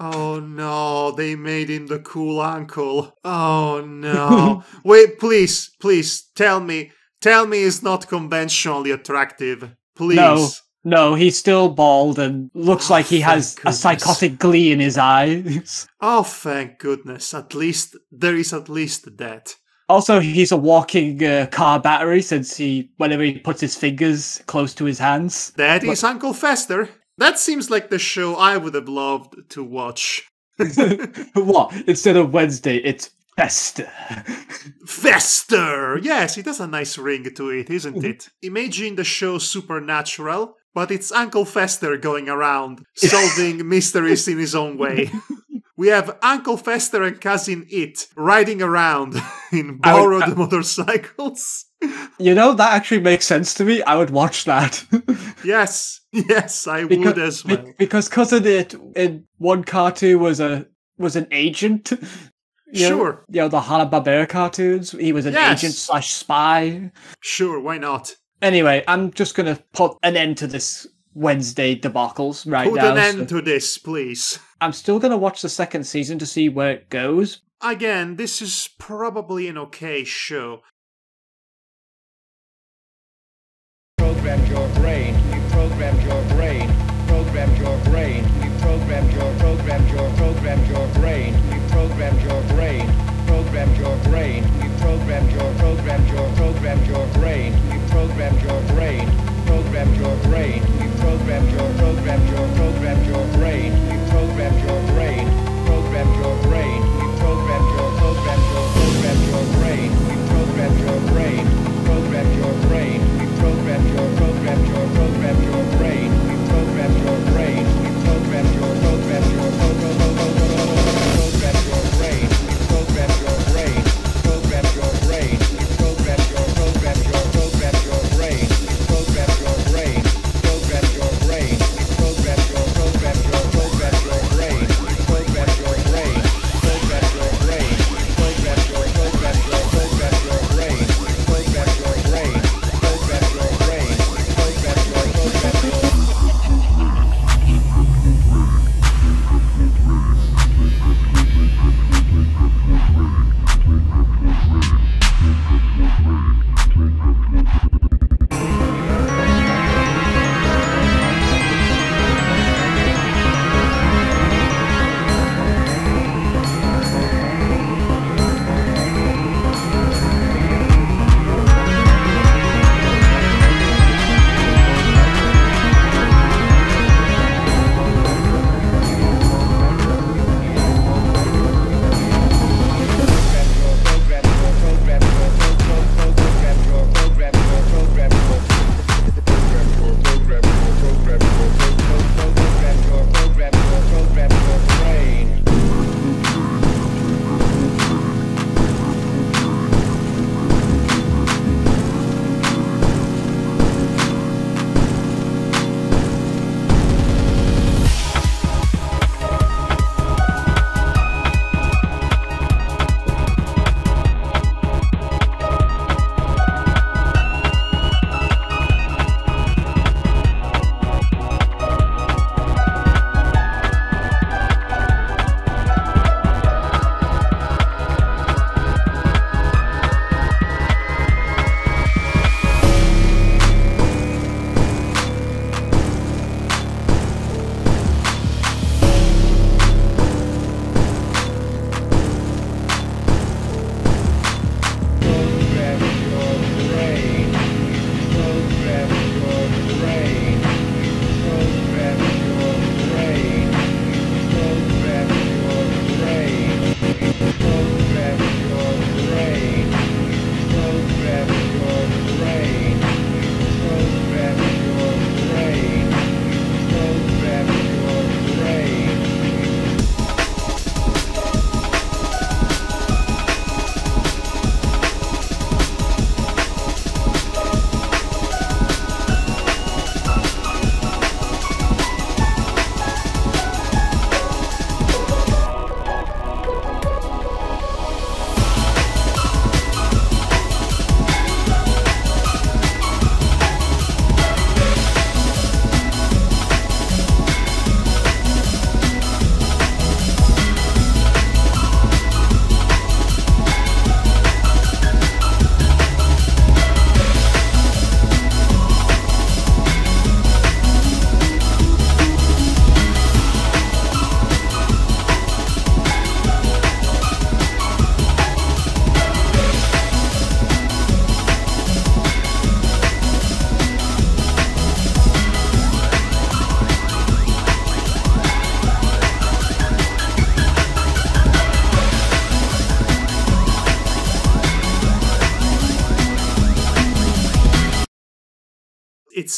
Oh no, they made him the cool uncle. Oh no. Wait, please, please tell me. Tell me he's not conventionally attractive. Please. No, no, he's still bald and looks oh, like he has goodness. a psychotic glee in his eyes. Oh, thank goodness. At least there is at least that. Also, he's a walking uh, car battery since he, whenever he puts his fingers close to his hands. That but- is Uncle Fester. That seems like the show I would have loved to watch. what? Instead of Wednesday, it's Fester. Fester! Yes, it has a nice ring to it, isn't mm-hmm. it? Imagine the show Supernatural, but it's Uncle Fester going around solving mysteries in his own way. We have Uncle Fester and Cousin It riding around in borrowed would, uh, I, motorcycles. You know, that actually makes sense to me. I would watch that. yes. Yes, I because, would as well. Be- because Cousin It in one cartoon was a was an agent. You sure. Know, you know, the Hanna-Barbera cartoons. He was an yes. agent slash spy. Sure, why not? Anyway, I'm just going to put an end to this Wednesday debacles right put now. Put an end to this, please. I'm still going to watch the second season to see where it goes, again, this is probably an okay show. programmed your brain, we programmed your brain, programmed your brain, we programmed your brain.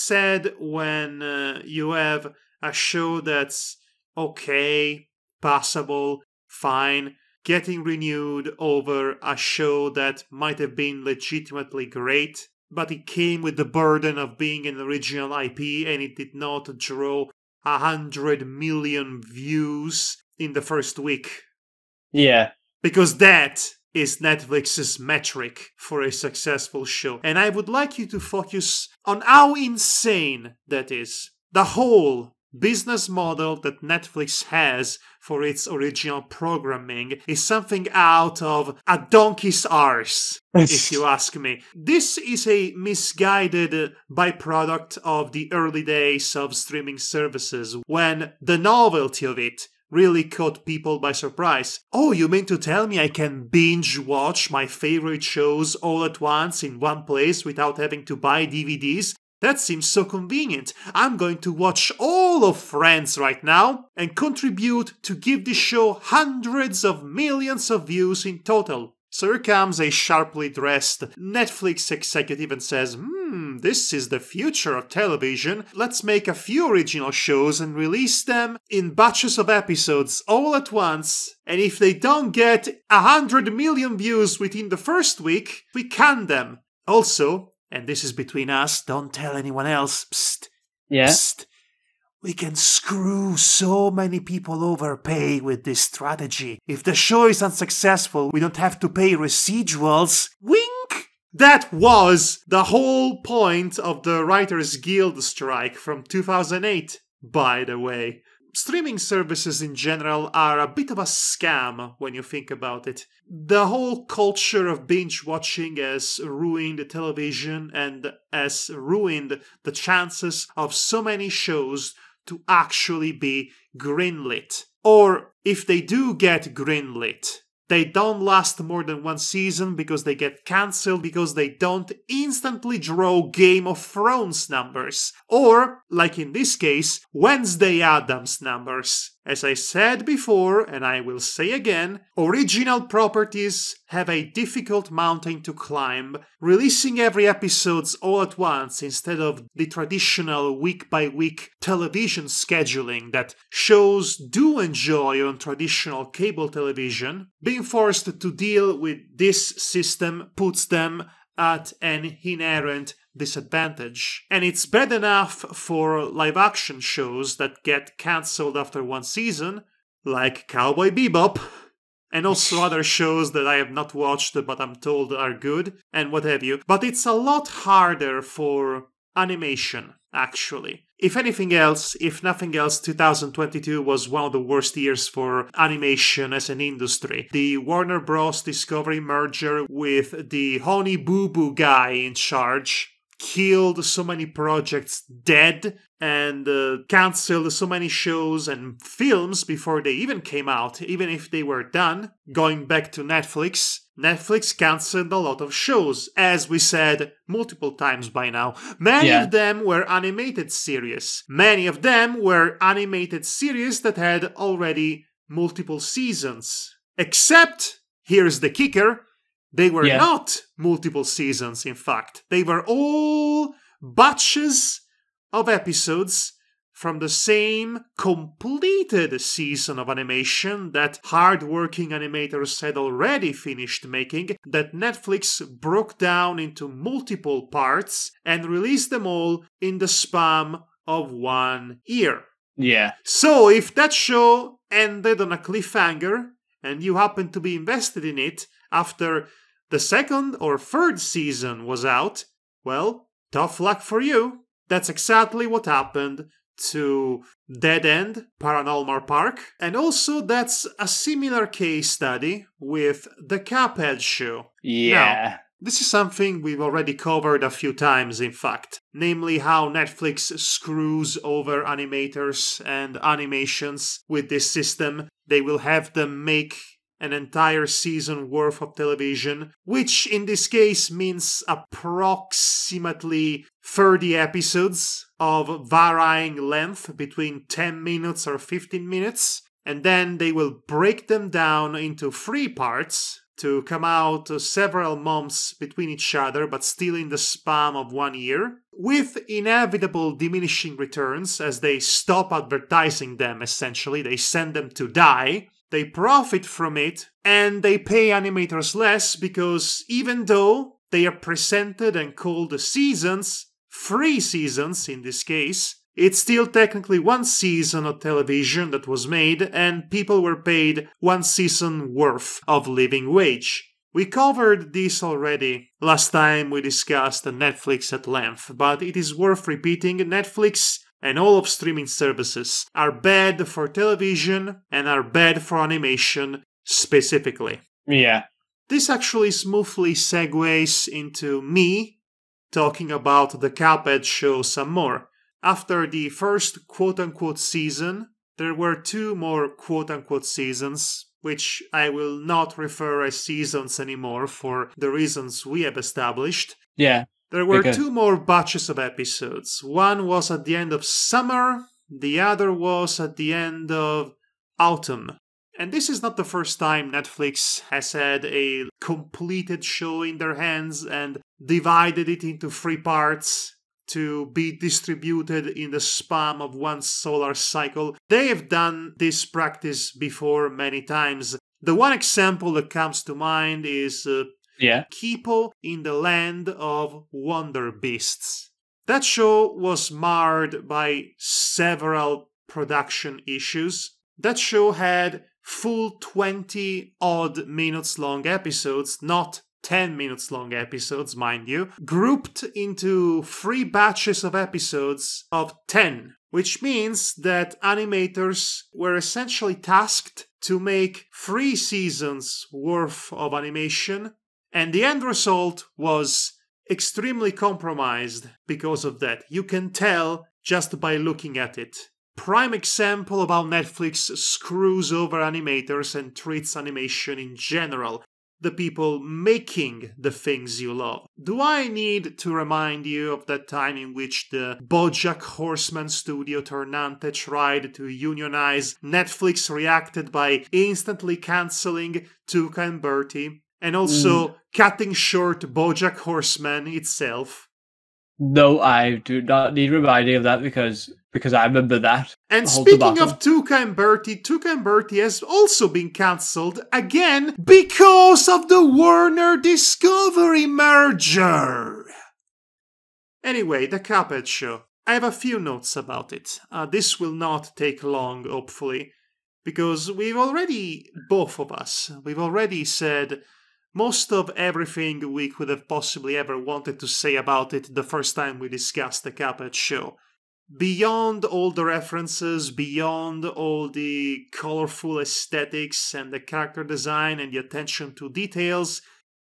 Said when uh, you have a show that's okay, passable, fine, getting renewed over a show that might have been legitimately great, but it came with the burden of being an original IP and it did not draw a hundred million views in the first week. Yeah. Because that is Netflix's metric for a successful show. And I would like you to focus on how insane that is. The whole business model that Netflix has for its original programming is something out of a donkey's arse, if you ask me. This is a misguided byproduct of the early days of streaming services when the novelty of it really caught people by surprise. Oh, you mean to tell me I can binge watch my favorite shows all at once in one place without having to buy DVDs? That seems so convenient. I'm going to watch all of Friends right now and contribute to give this show hundreds of millions of views in total. So here comes a sharply dressed Netflix executive and says, hmm, this is the future of television. Let's make a few original shows and release them in batches of episodes all at once. And if they don't get 100 million views within the first week, we can them. Also, and this is between us, don't tell anyone else. Psst. Yeah. Psst. We can screw so many people over pay with this strategy. If the show is unsuccessful, we don't have to pay residuals. Wink! That was the whole point of the Writers Guild strike from 2008, by the way. Streaming services in general are a bit of a scam when you think about it. The whole culture of binge watching has ruined television and has ruined the chances of so many shows to actually be greenlit. Or if they do get greenlit, they don't last more than one season because they get cancelled because they don't instantly draw Game of Thrones numbers. Or, like in this case, Wednesday Adams numbers. As I said before, and I will say again, original properties have a difficult mountain to climb. Releasing every episodes all at once instead of the traditional week by week television scheduling that shows do enjoy on traditional cable television, being forced to deal with this system puts them at an inherent disadvantage. And it's bad enough for live action shows that get cancelled after one season, like Cowboy Bebop, and also other shows that I have not watched but I'm told are good, and what have you. But it's a lot harder for animation, actually. If anything else, if nothing else, 2022 was one of the worst years for animation as an industry. The Warner Bros. Discovery merger with the Honey Boo Boo guy in charge killed so many projects dead and uh, canceled so many shows and films before they even came out, even if they were done. Going back to Netflix, Netflix canceled a lot of shows, as we said multiple times by now. Many yeah. of them were animated series. Many of them were animated series that had already multiple seasons. Except, here's the kicker they were yeah. not multiple seasons, in fact. They were all batches of episodes from the same completed season of animation that hard-working animators had already finished making that Netflix broke down into multiple parts and released them all in the span of one year. Yeah. So if that show ended on a cliffhanger and you happen to be invested in it after the second or third season was out, well, tough luck for you. That's exactly what happened to Dead End, Paranormal Park. And also, that's a similar case study with the Cuphead Shoe. Yeah. Now, this is something we've already covered a few times, in fact, namely how Netflix screws over animators and animations with this system. They will have them make an entire season worth of television, which in this case means approximately 30 episodes of varying length between 10 minutes or 15 minutes. And then they will break them down into three parts to come out several months between each other, but still in the span of one year, with inevitable diminishing returns as they stop advertising them essentially. They send them to die they profit from it, and they pay animators less because even though they are presented and called the seasons, free seasons in this case, it's still technically one season of television that was made, and people were paid one season worth of living wage. We covered this already last time we discussed Netflix at length, but it is worth repeating Netflix and all of streaming services are bad for television and are bad for animation specifically. Yeah. This actually smoothly segues into me talking about the Cuphead show some more. After the first quote unquote season, there were two more quote unquote seasons, which I will not refer as seasons anymore for the reasons we have established. Yeah. There were okay. two more batches of episodes. One was at the end of summer, the other was at the end of autumn. And this is not the first time Netflix has had a completed show in their hands and divided it into three parts to be distributed in the spam of one solar cycle. They have done this practice before many times. The one example that comes to mind is uh, yeah. People in the Land of Wonder Beasts. That show was marred by several production issues. That show had full 20 odd minutes long episodes, not 10 minutes long episodes, mind you, grouped into three batches of episodes of 10, which means that animators were essentially tasked to make three seasons worth of animation and the end result was extremely compromised because of that. You can tell just by looking at it. Prime example about Netflix screws over animators and treats animation in general, the people making the things you love. Do I need to remind you of that time in which the Bojack Horseman studio Tornante tried to unionize? Netflix reacted by instantly canceling Tuca and Bertie and also mm. cutting short Bojack Horseman itself. No, I do not need reminding of that because because I remember that. And speaking of Tuca and Bertie, Tuca and Bertie has also been cancelled again because of the Warner Discovery merger. Anyway, the Cuphead Show. I have a few notes about it. Uh, this will not take long, hopefully, because we've already, both of us, we've already said most of everything we could have possibly ever wanted to say about it the first time we discussed the Cuphead show. Beyond all the references, beyond all the colorful aesthetics and the character design and the attention to details,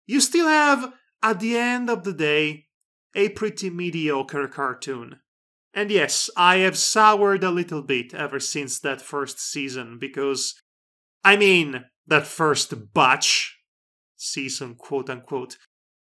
you still have, at the end of the day, a pretty mediocre cartoon. And yes, I have soured a little bit ever since that first season because, I mean, that first batch season, quote unquote.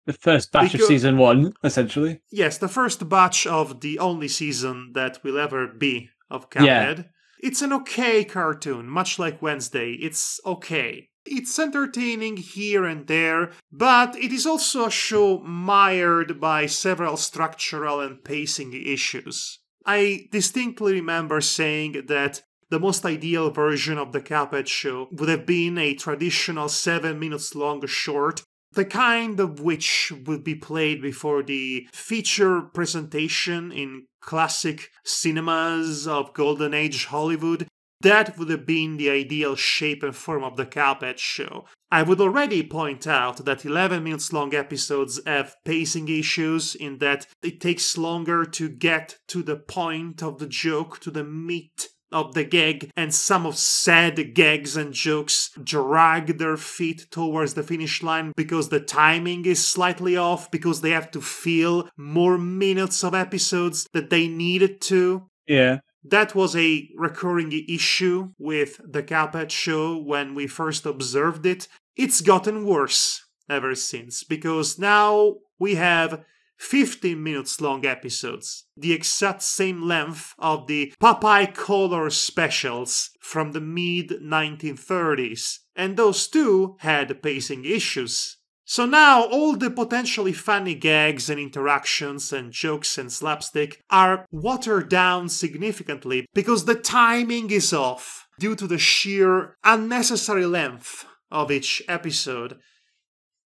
The first batch because, of season one, essentially. Yes, the first batch of the only season that will ever be of Cuphead. Yeah. It's an okay cartoon, much like Wednesday. It's okay. It's entertaining here and there, but it is also a show mired by several structural and pacing issues. I distinctly remember saying that the most ideal version of the Cuphead show would have been a traditional seven minutes long short the kind of which would be played before the feature presentation in classic cinemas of Golden Age Hollywood, that would have been the ideal shape and form of the Cuphead show. I would already point out that 11 minutes long episodes have pacing issues in that it takes longer to get to the point of the joke, to the meat of the gag and some of sad gags and jokes drag their feet towards the finish line because the timing is slightly off because they have to fill more minutes of episodes that they needed to. Yeah. That was a recurring issue with the Cowpad show when we first observed it. It's gotten worse ever since because now we have 15 minutes long episodes, the exact same length of the Popeye Color specials from the mid 1930s, and those too had pacing issues. So now all the potentially funny gags and interactions and jokes and slapstick are watered down significantly because the timing is off due to the sheer unnecessary length of each episode.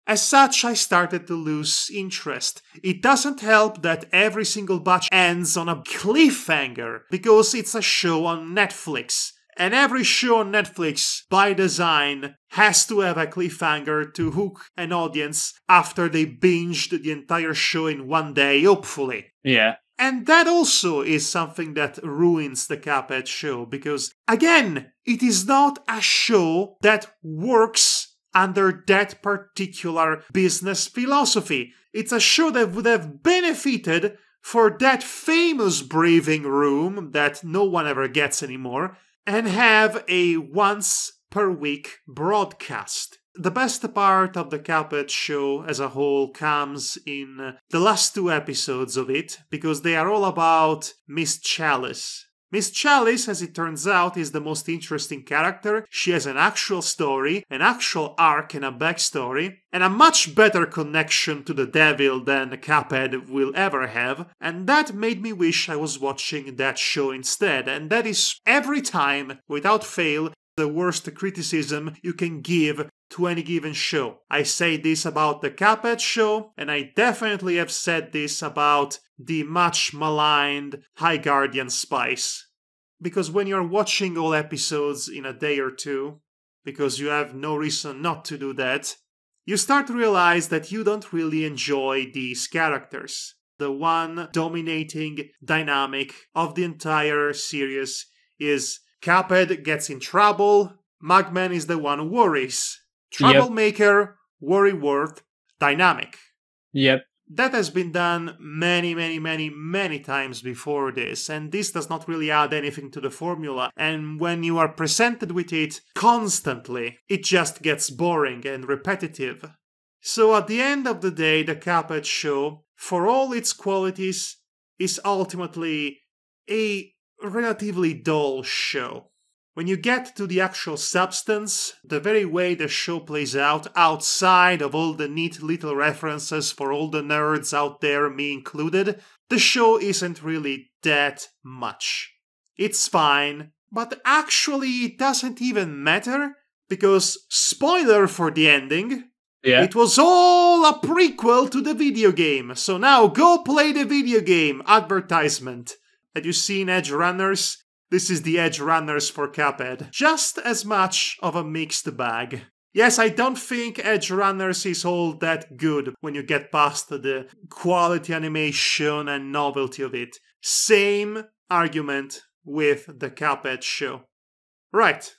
As such, I started to lose interest. It doesn't help that every single batch ends on a cliffhanger because it's a show on Netflix. And every show on Netflix, by design, has to have a cliffhanger to hook an audience after they binged the entire show in one day, hopefully. Yeah. And that also is something that ruins the Cuphead show because, again, it is not a show that works under that particular business philosophy. It's a show that would have benefited for that famous breathing room that no one ever gets anymore and have a once per week broadcast. The best part of the Cuphead show as a whole comes in the last two episodes of it because they are all about Miss Chalice, Miss Chalice, as it turns out, is the most interesting character. She has an actual story, an actual arc, and a backstory, and a much better connection to the devil than Caped will ever have. And that made me wish I was watching that show instead. And that is every time, without fail, the worst criticism you can give to any given show. I say this about the Caped show, and I definitely have said this about the much maligned High Guardian Spice. Because when you're watching all episodes in a day or two, because you have no reason not to do that, you start to realize that you don't really enjoy these characters. The one dominating dynamic of the entire series is Caped gets in trouble, Magman is the one who worries. Troublemaker, yep. worry worth, dynamic. Yep that has been done many, many, many, many times before this, and this does not really add anything to the formula. And when you are presented with it constantly, it just gets boring and repetitive. So at the end of the day, the Cuphead show, for all its qualities, is ultimately a relatively dull show. When you get to the actual substance, the very way the show plays out, outside of all the neat little references for all the nerds out there, me included, the show isn't really that much. It's fine, but actually it doesn't even matter, because, spoiler for the ending, yeah. It was all a prequel to the video game. So now go play the video game advertisement. Have you seen Edge Runners? This is the Edge Runners for Cuphead. Just as much of a mixed bag. Yes, I don't think Edge Runners is all that good when you get past the quality animation and novelty of it. Same argument with the Cuphead show. Right.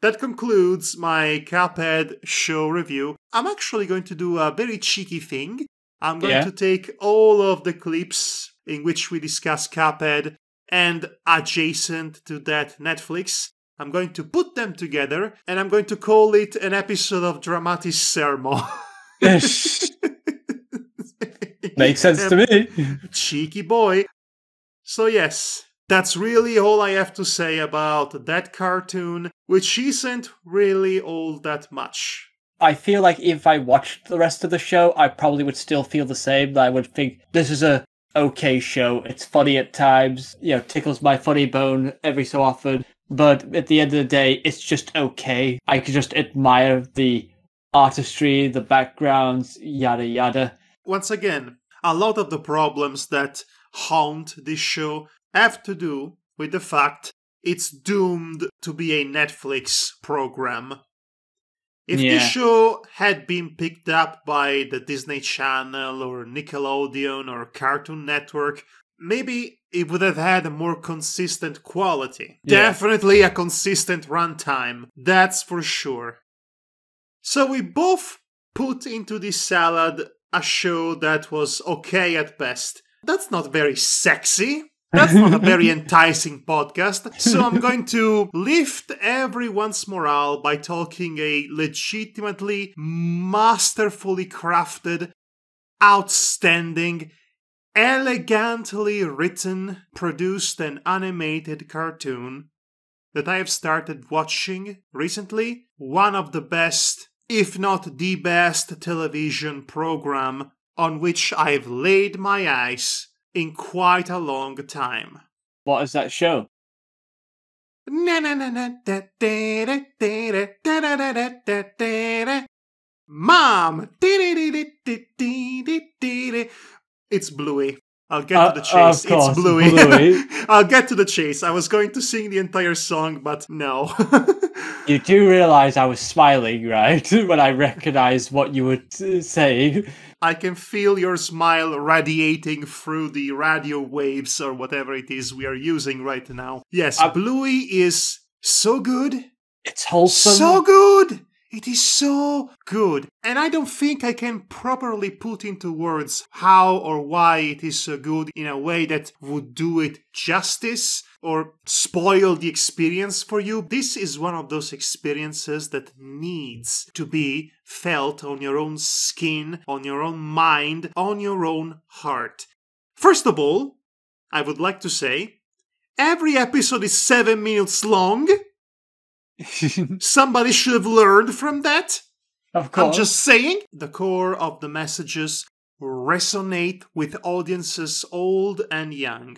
That concludes my Cuphead show review. I'm actually going to do a very cheeky thing. I'm going yeah. to take all of the clips in which we discuss Cuphead and adjacent to that Netflix. I'm going to put them together and I'm going to call it an episode of Dramatis Sermo. Makes sense to me. cheeky boy. So, yes, that's really all I have to say about that cartoon, which isn't really all that much. I feel like if I watched the rest of the show, I probably would still feel the same. I would think this is a okay show. It's funny at times, you know, tickles my funny bone every so often, but at the end of the day, it's just okay. I can just admire the artistry, the backgrounds, yada yada. Once again, a lot of the problems that haunt this show have to do with the fact it's doomed to be a Netflix program if yeah. show had been picked up by the Disney Channel or Nickelodeon or Cartoon Network, maybe it would have had a more consistent quality. Yeah. Definitely a consistent runtime, that's for sure. So we both put into this salad a show that was okay at best. That's not very sexy, that's not a very enticing podcast. So I'm going to lift everyone's morale by talking a legitimately, masterfully crafted, outstanding, elegantly written, produced, and animated cartoon that I have started watching recently. One of the best, if not the best, television program on which I've laid my eyes in quite a long time. What is that show? Mom! It's Bluey. I'll get uh, to the uh, chase. Course, it's Bluey. Bluey. I'll get to the chase. I was going to sing the entire song, but no. you do realize I was smiling, right? When I recognized what you were saying. I can feel your smile radiating through the radio waves or whatever it is we are using right now. Yes, uh, Bluey is so good. It's wholesome. So good. It is so good, and I don't think I can properly put into words how or why it is so good in a way that would do it justice or spoil the experience for you. This is one of those experiences that needs to be felt on your own skin, on your own mind, on your own heart. First of all, I would like to say every episode is seven minutes long. Somebody should have learned from that. Of course. I'm just saying. The core of the messages resonate with audiences old and young.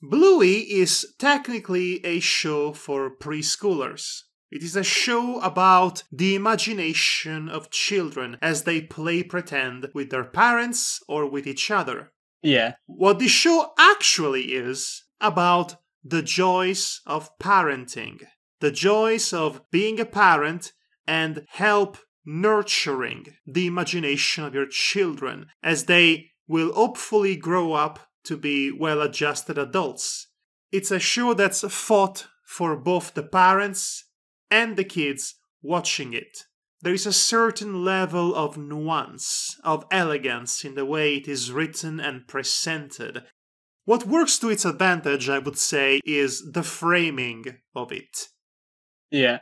Bluey is technically a show for preschoolers. It is a show about the imagination of children as they play pretend with their parents or with each other. Yeah. What the show actually is about the joys of parenting the joys of being a parent and help nurturing the imagination of your children as they will hopefully grow up to be well adjusted adults. It's a show that's fought for both the parents and the kids watching it. There is a certain level of nuance, of elegance in the way it is written and presented. What works to its advantage, I would say, is the framing of it. Yeah.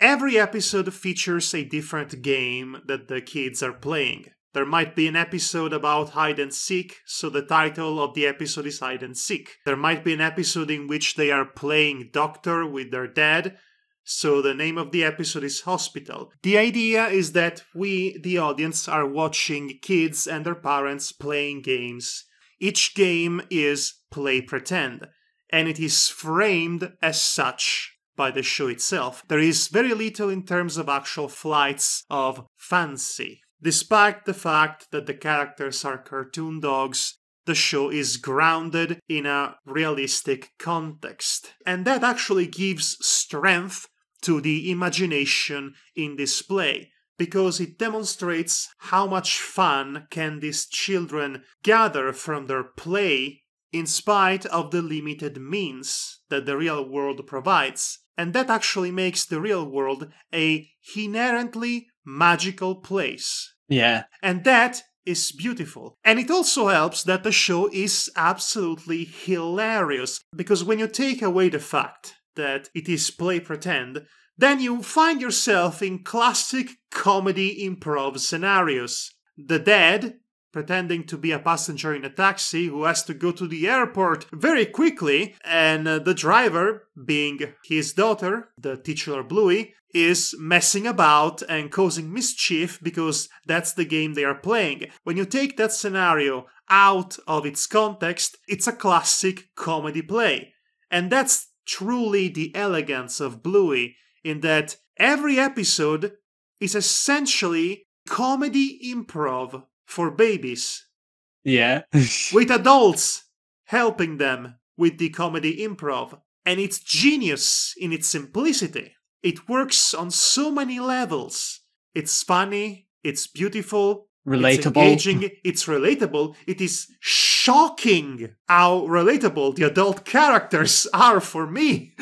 Every episode features a different game that the kids are playing. There might be an episode about hide and seek, so the title of the episode is hide and seek. There might be an episode in which they are playing doctor with their dad, so the name of the episode is Hospital. The idea is that we, the audience, are watching kids and their parents playing games. Each game is play pretend, and it is framed as such by the show itself, there is very little in terms of actual flights of fancy. Despite the fact that the characters are cartoon dogs, the show is grounded in a realistic context. And that actually gives strength to the imagination in display because it demonstrates how much fun can these children gather from their play in spite of the limited means that the real world provides, and that actually makes the real world a inherently magical place. Yeah. And that is beautiful. And it also helps that the show is absolutely hilarious, because when you take away the fact that it is play pretend, then you find yourself in classic comedy improv scenarios. The dead pretending to be a passenger in a taxi who has to go to the airport very quickly, and uh, the driver, being his daughter, the titular Bluey, is messing about and causing mischief because that's the game they are playing. When you take that scenario out of its context, it's a classic comedy play. And that's truly the elegance of Bluey, in that every episode is essentially comedy improv for babies. Yeah. with adults helping them with the comedy improv. And it's genius in its simplicity. It works on so many levels. It's funny, it's beautiful, relatable. It's engaging, it's relatable. It is shocking how relatable the adult characters are for me.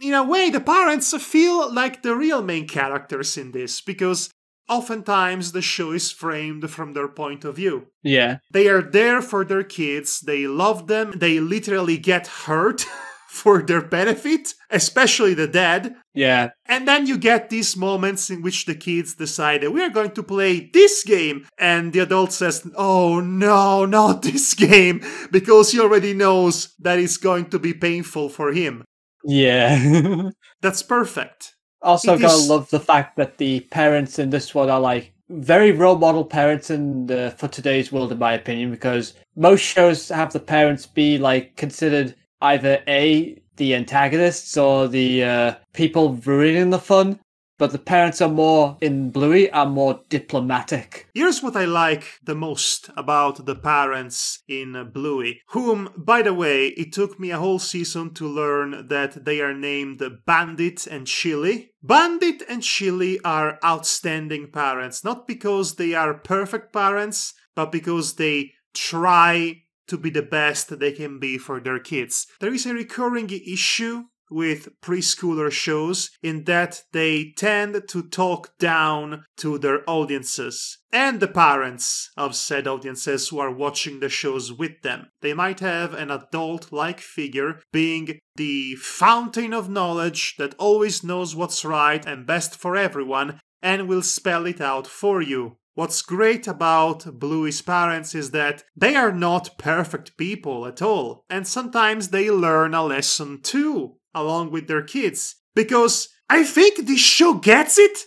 in a way, the parents feel like the real main characters in this because oftentimes the show is framed from their point of view. Yeah. They are there for their kids, they love them, they literally get hurt. for their benefit, especially the dad. Yeah. And then you get these moments in which the kids decide that we are going to play this game. And the adult says, Oh, no, not this game, because he already knows that it's going to be painful for him. Yeah. That's perfect. Also, it gotta is... love the fact that the parents in this one are like very role model parents in the, for today's world, in my opinion, because most shows have the parents be like considered either a the antagonists or the uh, people ruining the fun, but the parents are more in Bluey are more diplomatic. Here's what I like the most about the parents in Bluey, whom, by the way, it took me a whole season to learn that they are named Bandit and Chili. Bandit and Chili are outstanding parents, not because they are perfect parents, but because they try to be the best they can be for their kids. There is a recurring issue with preschooler shows in that they tend to talk down to their audiences and the parents of said audiences who are watching the shows with them. They might have an adult like figure being the fountain of knowledge that always knows what's right and best for everyone and will spell it out for you. What's great about Bluey's parents is that they are not perfect people at all, and sometimes they learn a lesson too along with their kids because I think this show gets it.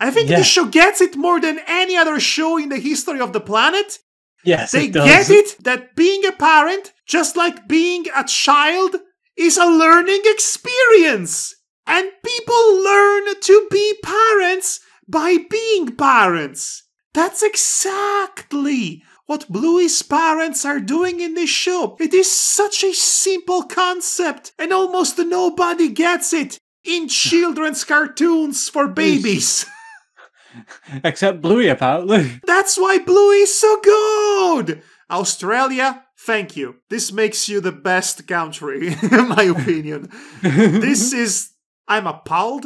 I think yeah. this show gets it more than any other show in the history of the planet. Yes, they it get it that being a parent, just like being a child, is a learning experience. And people learn to be parents by being parents. That's exactly what Bluey's parents are doing in this show. It is such a simple concept, and almost nobody gets it in children's cartoons for babies. Except Bluey, apparently. That's why Bluey's so good! Australia, thank you. This makes you the best country, in my opinion. this is. I'm appalled.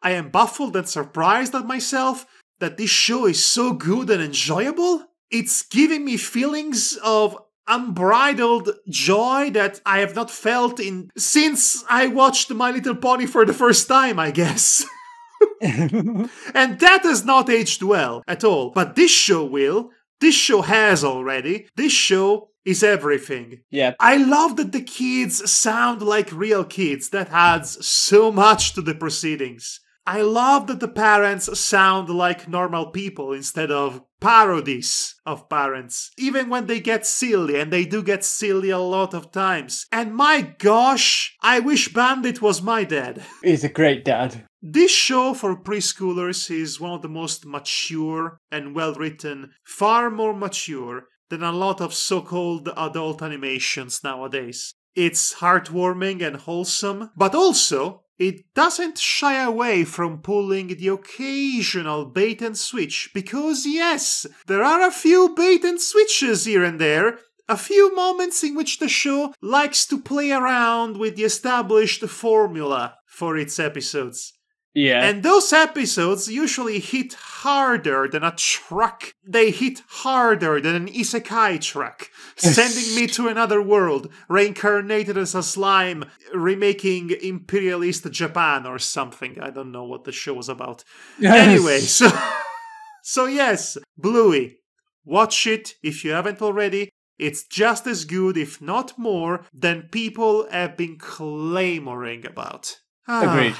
I am baffled and surprised at myself that this show is so good and enjoyable it's giving me feelings of unbridled joy that I have not felt in since I watched My Little Pony for the first time, I guess. and that has not aged well at all. But this show will. This show has already. This show is everything. Yeah. I love that the kids sound like real kids. That adds so much to the proceedings. I love that the parents sound like normal people instead of parodies of parents, even when they get silly, and they do get silly a lot of times. And my gosh, I wish Bandit was my dad. He's a great dad. This show for preschoolers is one of the most mature and well written, far more mature than a lot of so called adult animations nowadays. It's heartwarming and wholesome, but also it doesn't shy away from pulling the occasional bait and switch, because yes, there are a few bait and switches here and there, a few moments in which the show likes to play around with the established formula for its episodes. Yeah. And those episodes usually hit harder than a truck. They hit harder than an isekai truck, sending me to another world, reincarnated as a slime, remaking imperialist Japan or something. I don't know what the show was about. Yes. Anyway, so so yes, Bluey. Watch it if you haven't already. It's just as good, if not more, than people have been clamoring about. Ah, Agreed.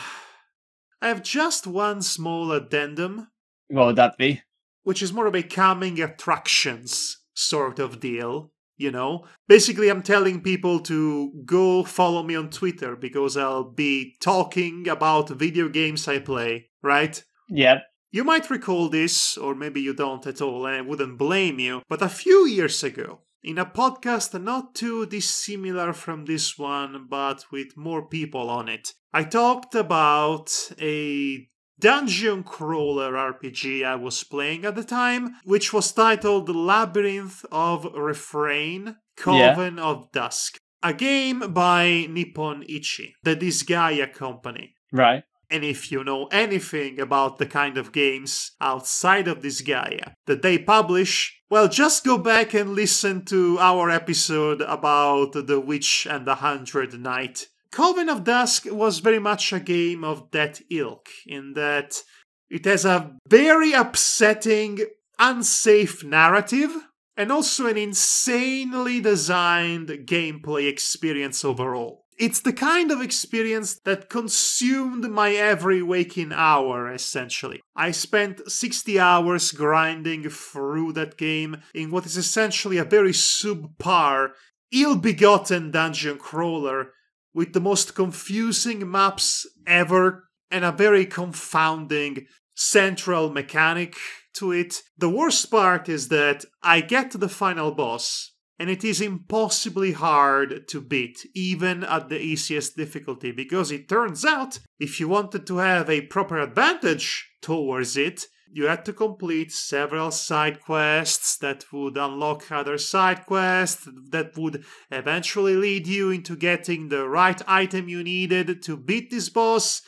I have just one small addendum. What would that be? Which is more of a calming attractions sort of deal, you know? Basically, I'm telling people to go follow me on Twitter because I'll be talking about video games I play, right? Yep. You might recall this, or maybe you don't at all, and I wouldn't blame you, but a few years ago, in a podcast not too dissimilar from this one, but with more people on it. I talked about a dungeon crawler RPG I was playing at the time, which was titled Labyrinth of Refrain Coven yeah. of Dusk, a game by Nippon Ichi, the Disgaea company. Right. And if you know anything about the kind of games outside of this Gaia that they publish, well, just go back and listen to our episode about The Witch and the Hundred Knight. Coven of Dusk was very much a game of that ilk, in that it has a very upsetting, unsafe narrative, and also an insanely designed gameplay experience overall. It's the kind of experience that consumed my every waking hour, essentially. I spent 60 hours grinding through that game in what is essentially a very subpar, ill begotten dungeon crawler with the most confusing maps ever and a very confounding central mechanic to it. The worst part is that I get to the final boss, and it is impossibly hard to beat, even at the easiest difficulty, because it turns out if you wanted to have a proper advantage towards it, you had to complete several side quests that would unlock other side quests that would eventually lead you into getting the right item you needed to beat this boss.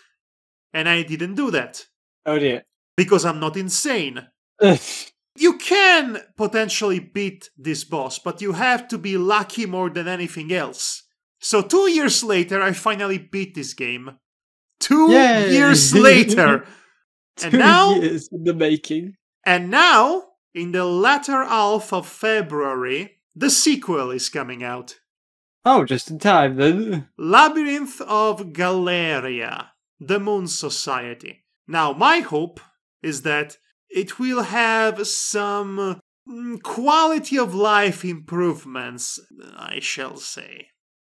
And I didn't do that. Oh dear. Because I'm not insane. you can potentially beat this boss, but you have to be lucky more than anything else. So two years later, I finally beat this game. Two Yay. years later. and now years in the making. And now, in the latter half of February, the sequel is coming out. Oh, just in time then. Labyrinth of Galeria, the Moon Society. Now, my hope is that it will have some mm, quality of life improvements, I shall say.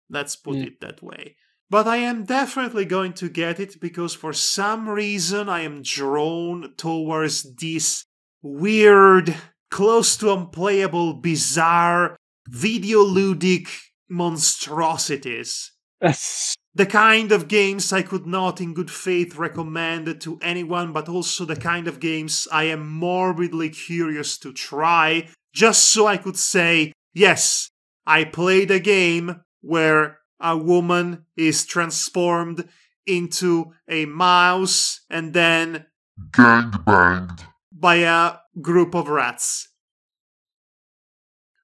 Let's put yeah. Hmm. it that way. But I am definitely going to get it because for some reason I am drawn towards this weird, close to unplayable, bizarre, video ludic monstrosities the kind of games I could not in good faith recommend to anyone, but also the kind of games I am morbidly curious to try, just so I could say, yes, I played a game where a woman is transformed into a mouse and then gangbanged by a group of rats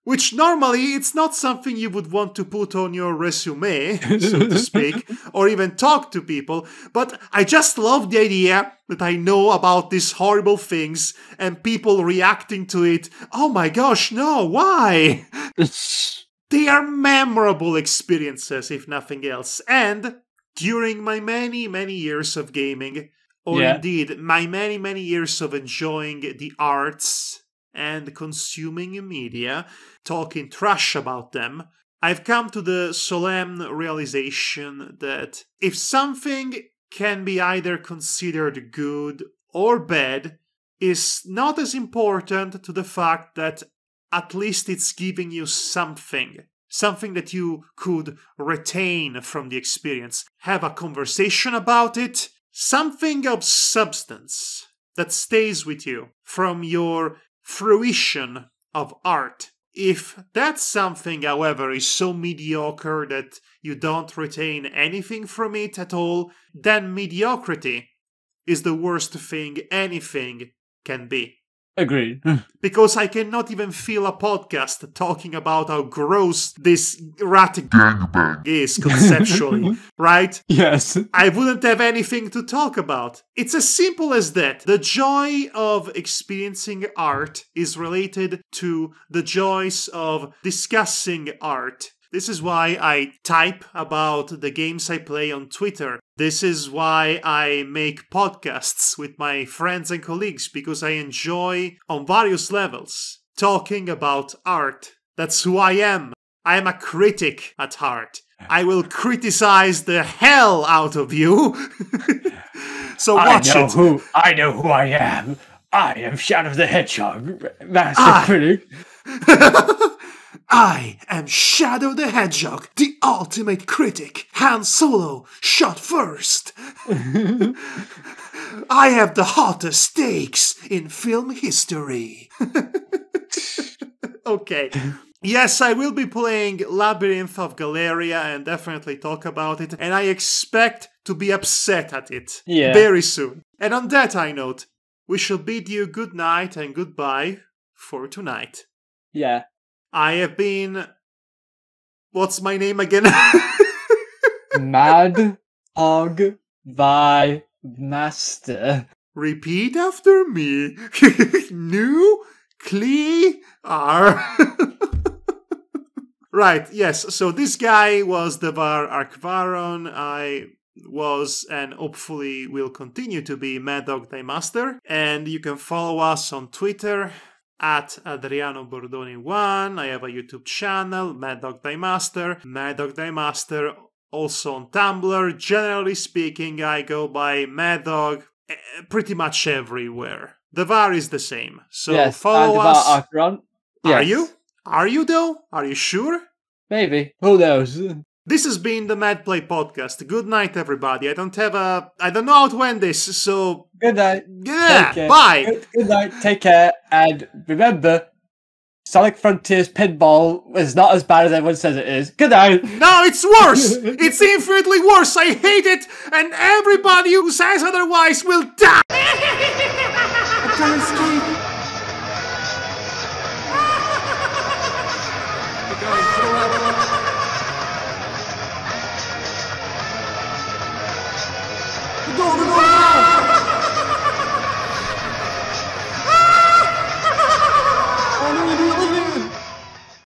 which normally it's not something you would want to put on your resume, so to speak, or even talk to people. But I just love the idea that I know about these horrible things and people reacting to it. Oh my gosh, no, why? they are memorable experiences, if nothing else. And during my many, many years of gaming, or yeah. indeed my many, many years of enjoying the arts, and consuming media, talking trash about them, I've come to the solemn realization that if something can be either considered good or bad, is not as important to the fact that at least it's giving you something, something that you could retain from the experience, have a conversation about it, something of substance that stays with you from your fruition of art. If that something, however, is so mediocre that you don't retain anything from it at all, then mediocrity is the worst thing anything can be. Agreed. because I cannot even feel a podcast talking about how gross this ratting gangbang is conceptually, right? Yes. I wouldn't have anything to talk about. It's as simple as that. The joy of experiencing art is related to the joys of discussing art this is why I type about the games I play on Twitter. This is why I make podcasts with my friends and colleagues because I enjoy, on various levels, talking about art. That's who I am. I am a critic at heart. I will criticize the hell out of you. so watch I know it. Who, I know who I am. I am Shadow the Hedgehog, master ah. critic. I am Shadow the Hedgehog, the ultimate critic. Han Solo shot first. I have the hottest stakes in film history. okay. Yes, I will be playing Labyrinth of Galeria and definitely talk about it. And I expect to be upset at it yeah. very soon. And on that I note, we shall bid you good night and goodbye for tonight. Yeah. I have been. What's my name again? Mad Og thy master. Repeat after me. New Cle are. right, yes, so this guy was the Var Arkvaron. I was and hopefully will continue to be Mad Dog by Master. And you can follow us on Twitter at Adriano Bordoni1. I have a YouTube channel, Mad Dog Die Master, Mad Dog Die Master, also on Tumblr. Generally speaking, I go by Mad Dog eh, pretty much everywhere. The VAR is the same. So yes, follow us. Yes. Are you? Are you though? Are you sure? Maybe. Who knows? This has been the Mad Play podcast. Good night, everybody. I don't have a. I don't know how to end this, so. Good night. Yeah. Bye. Good, good, night. Take care, and remember, Sonic Frontiers pinball is not as bad as everyone says it is. Good night. No, it's worse. it's infinitely worse. I hate it, and everybody who says otherwise will die.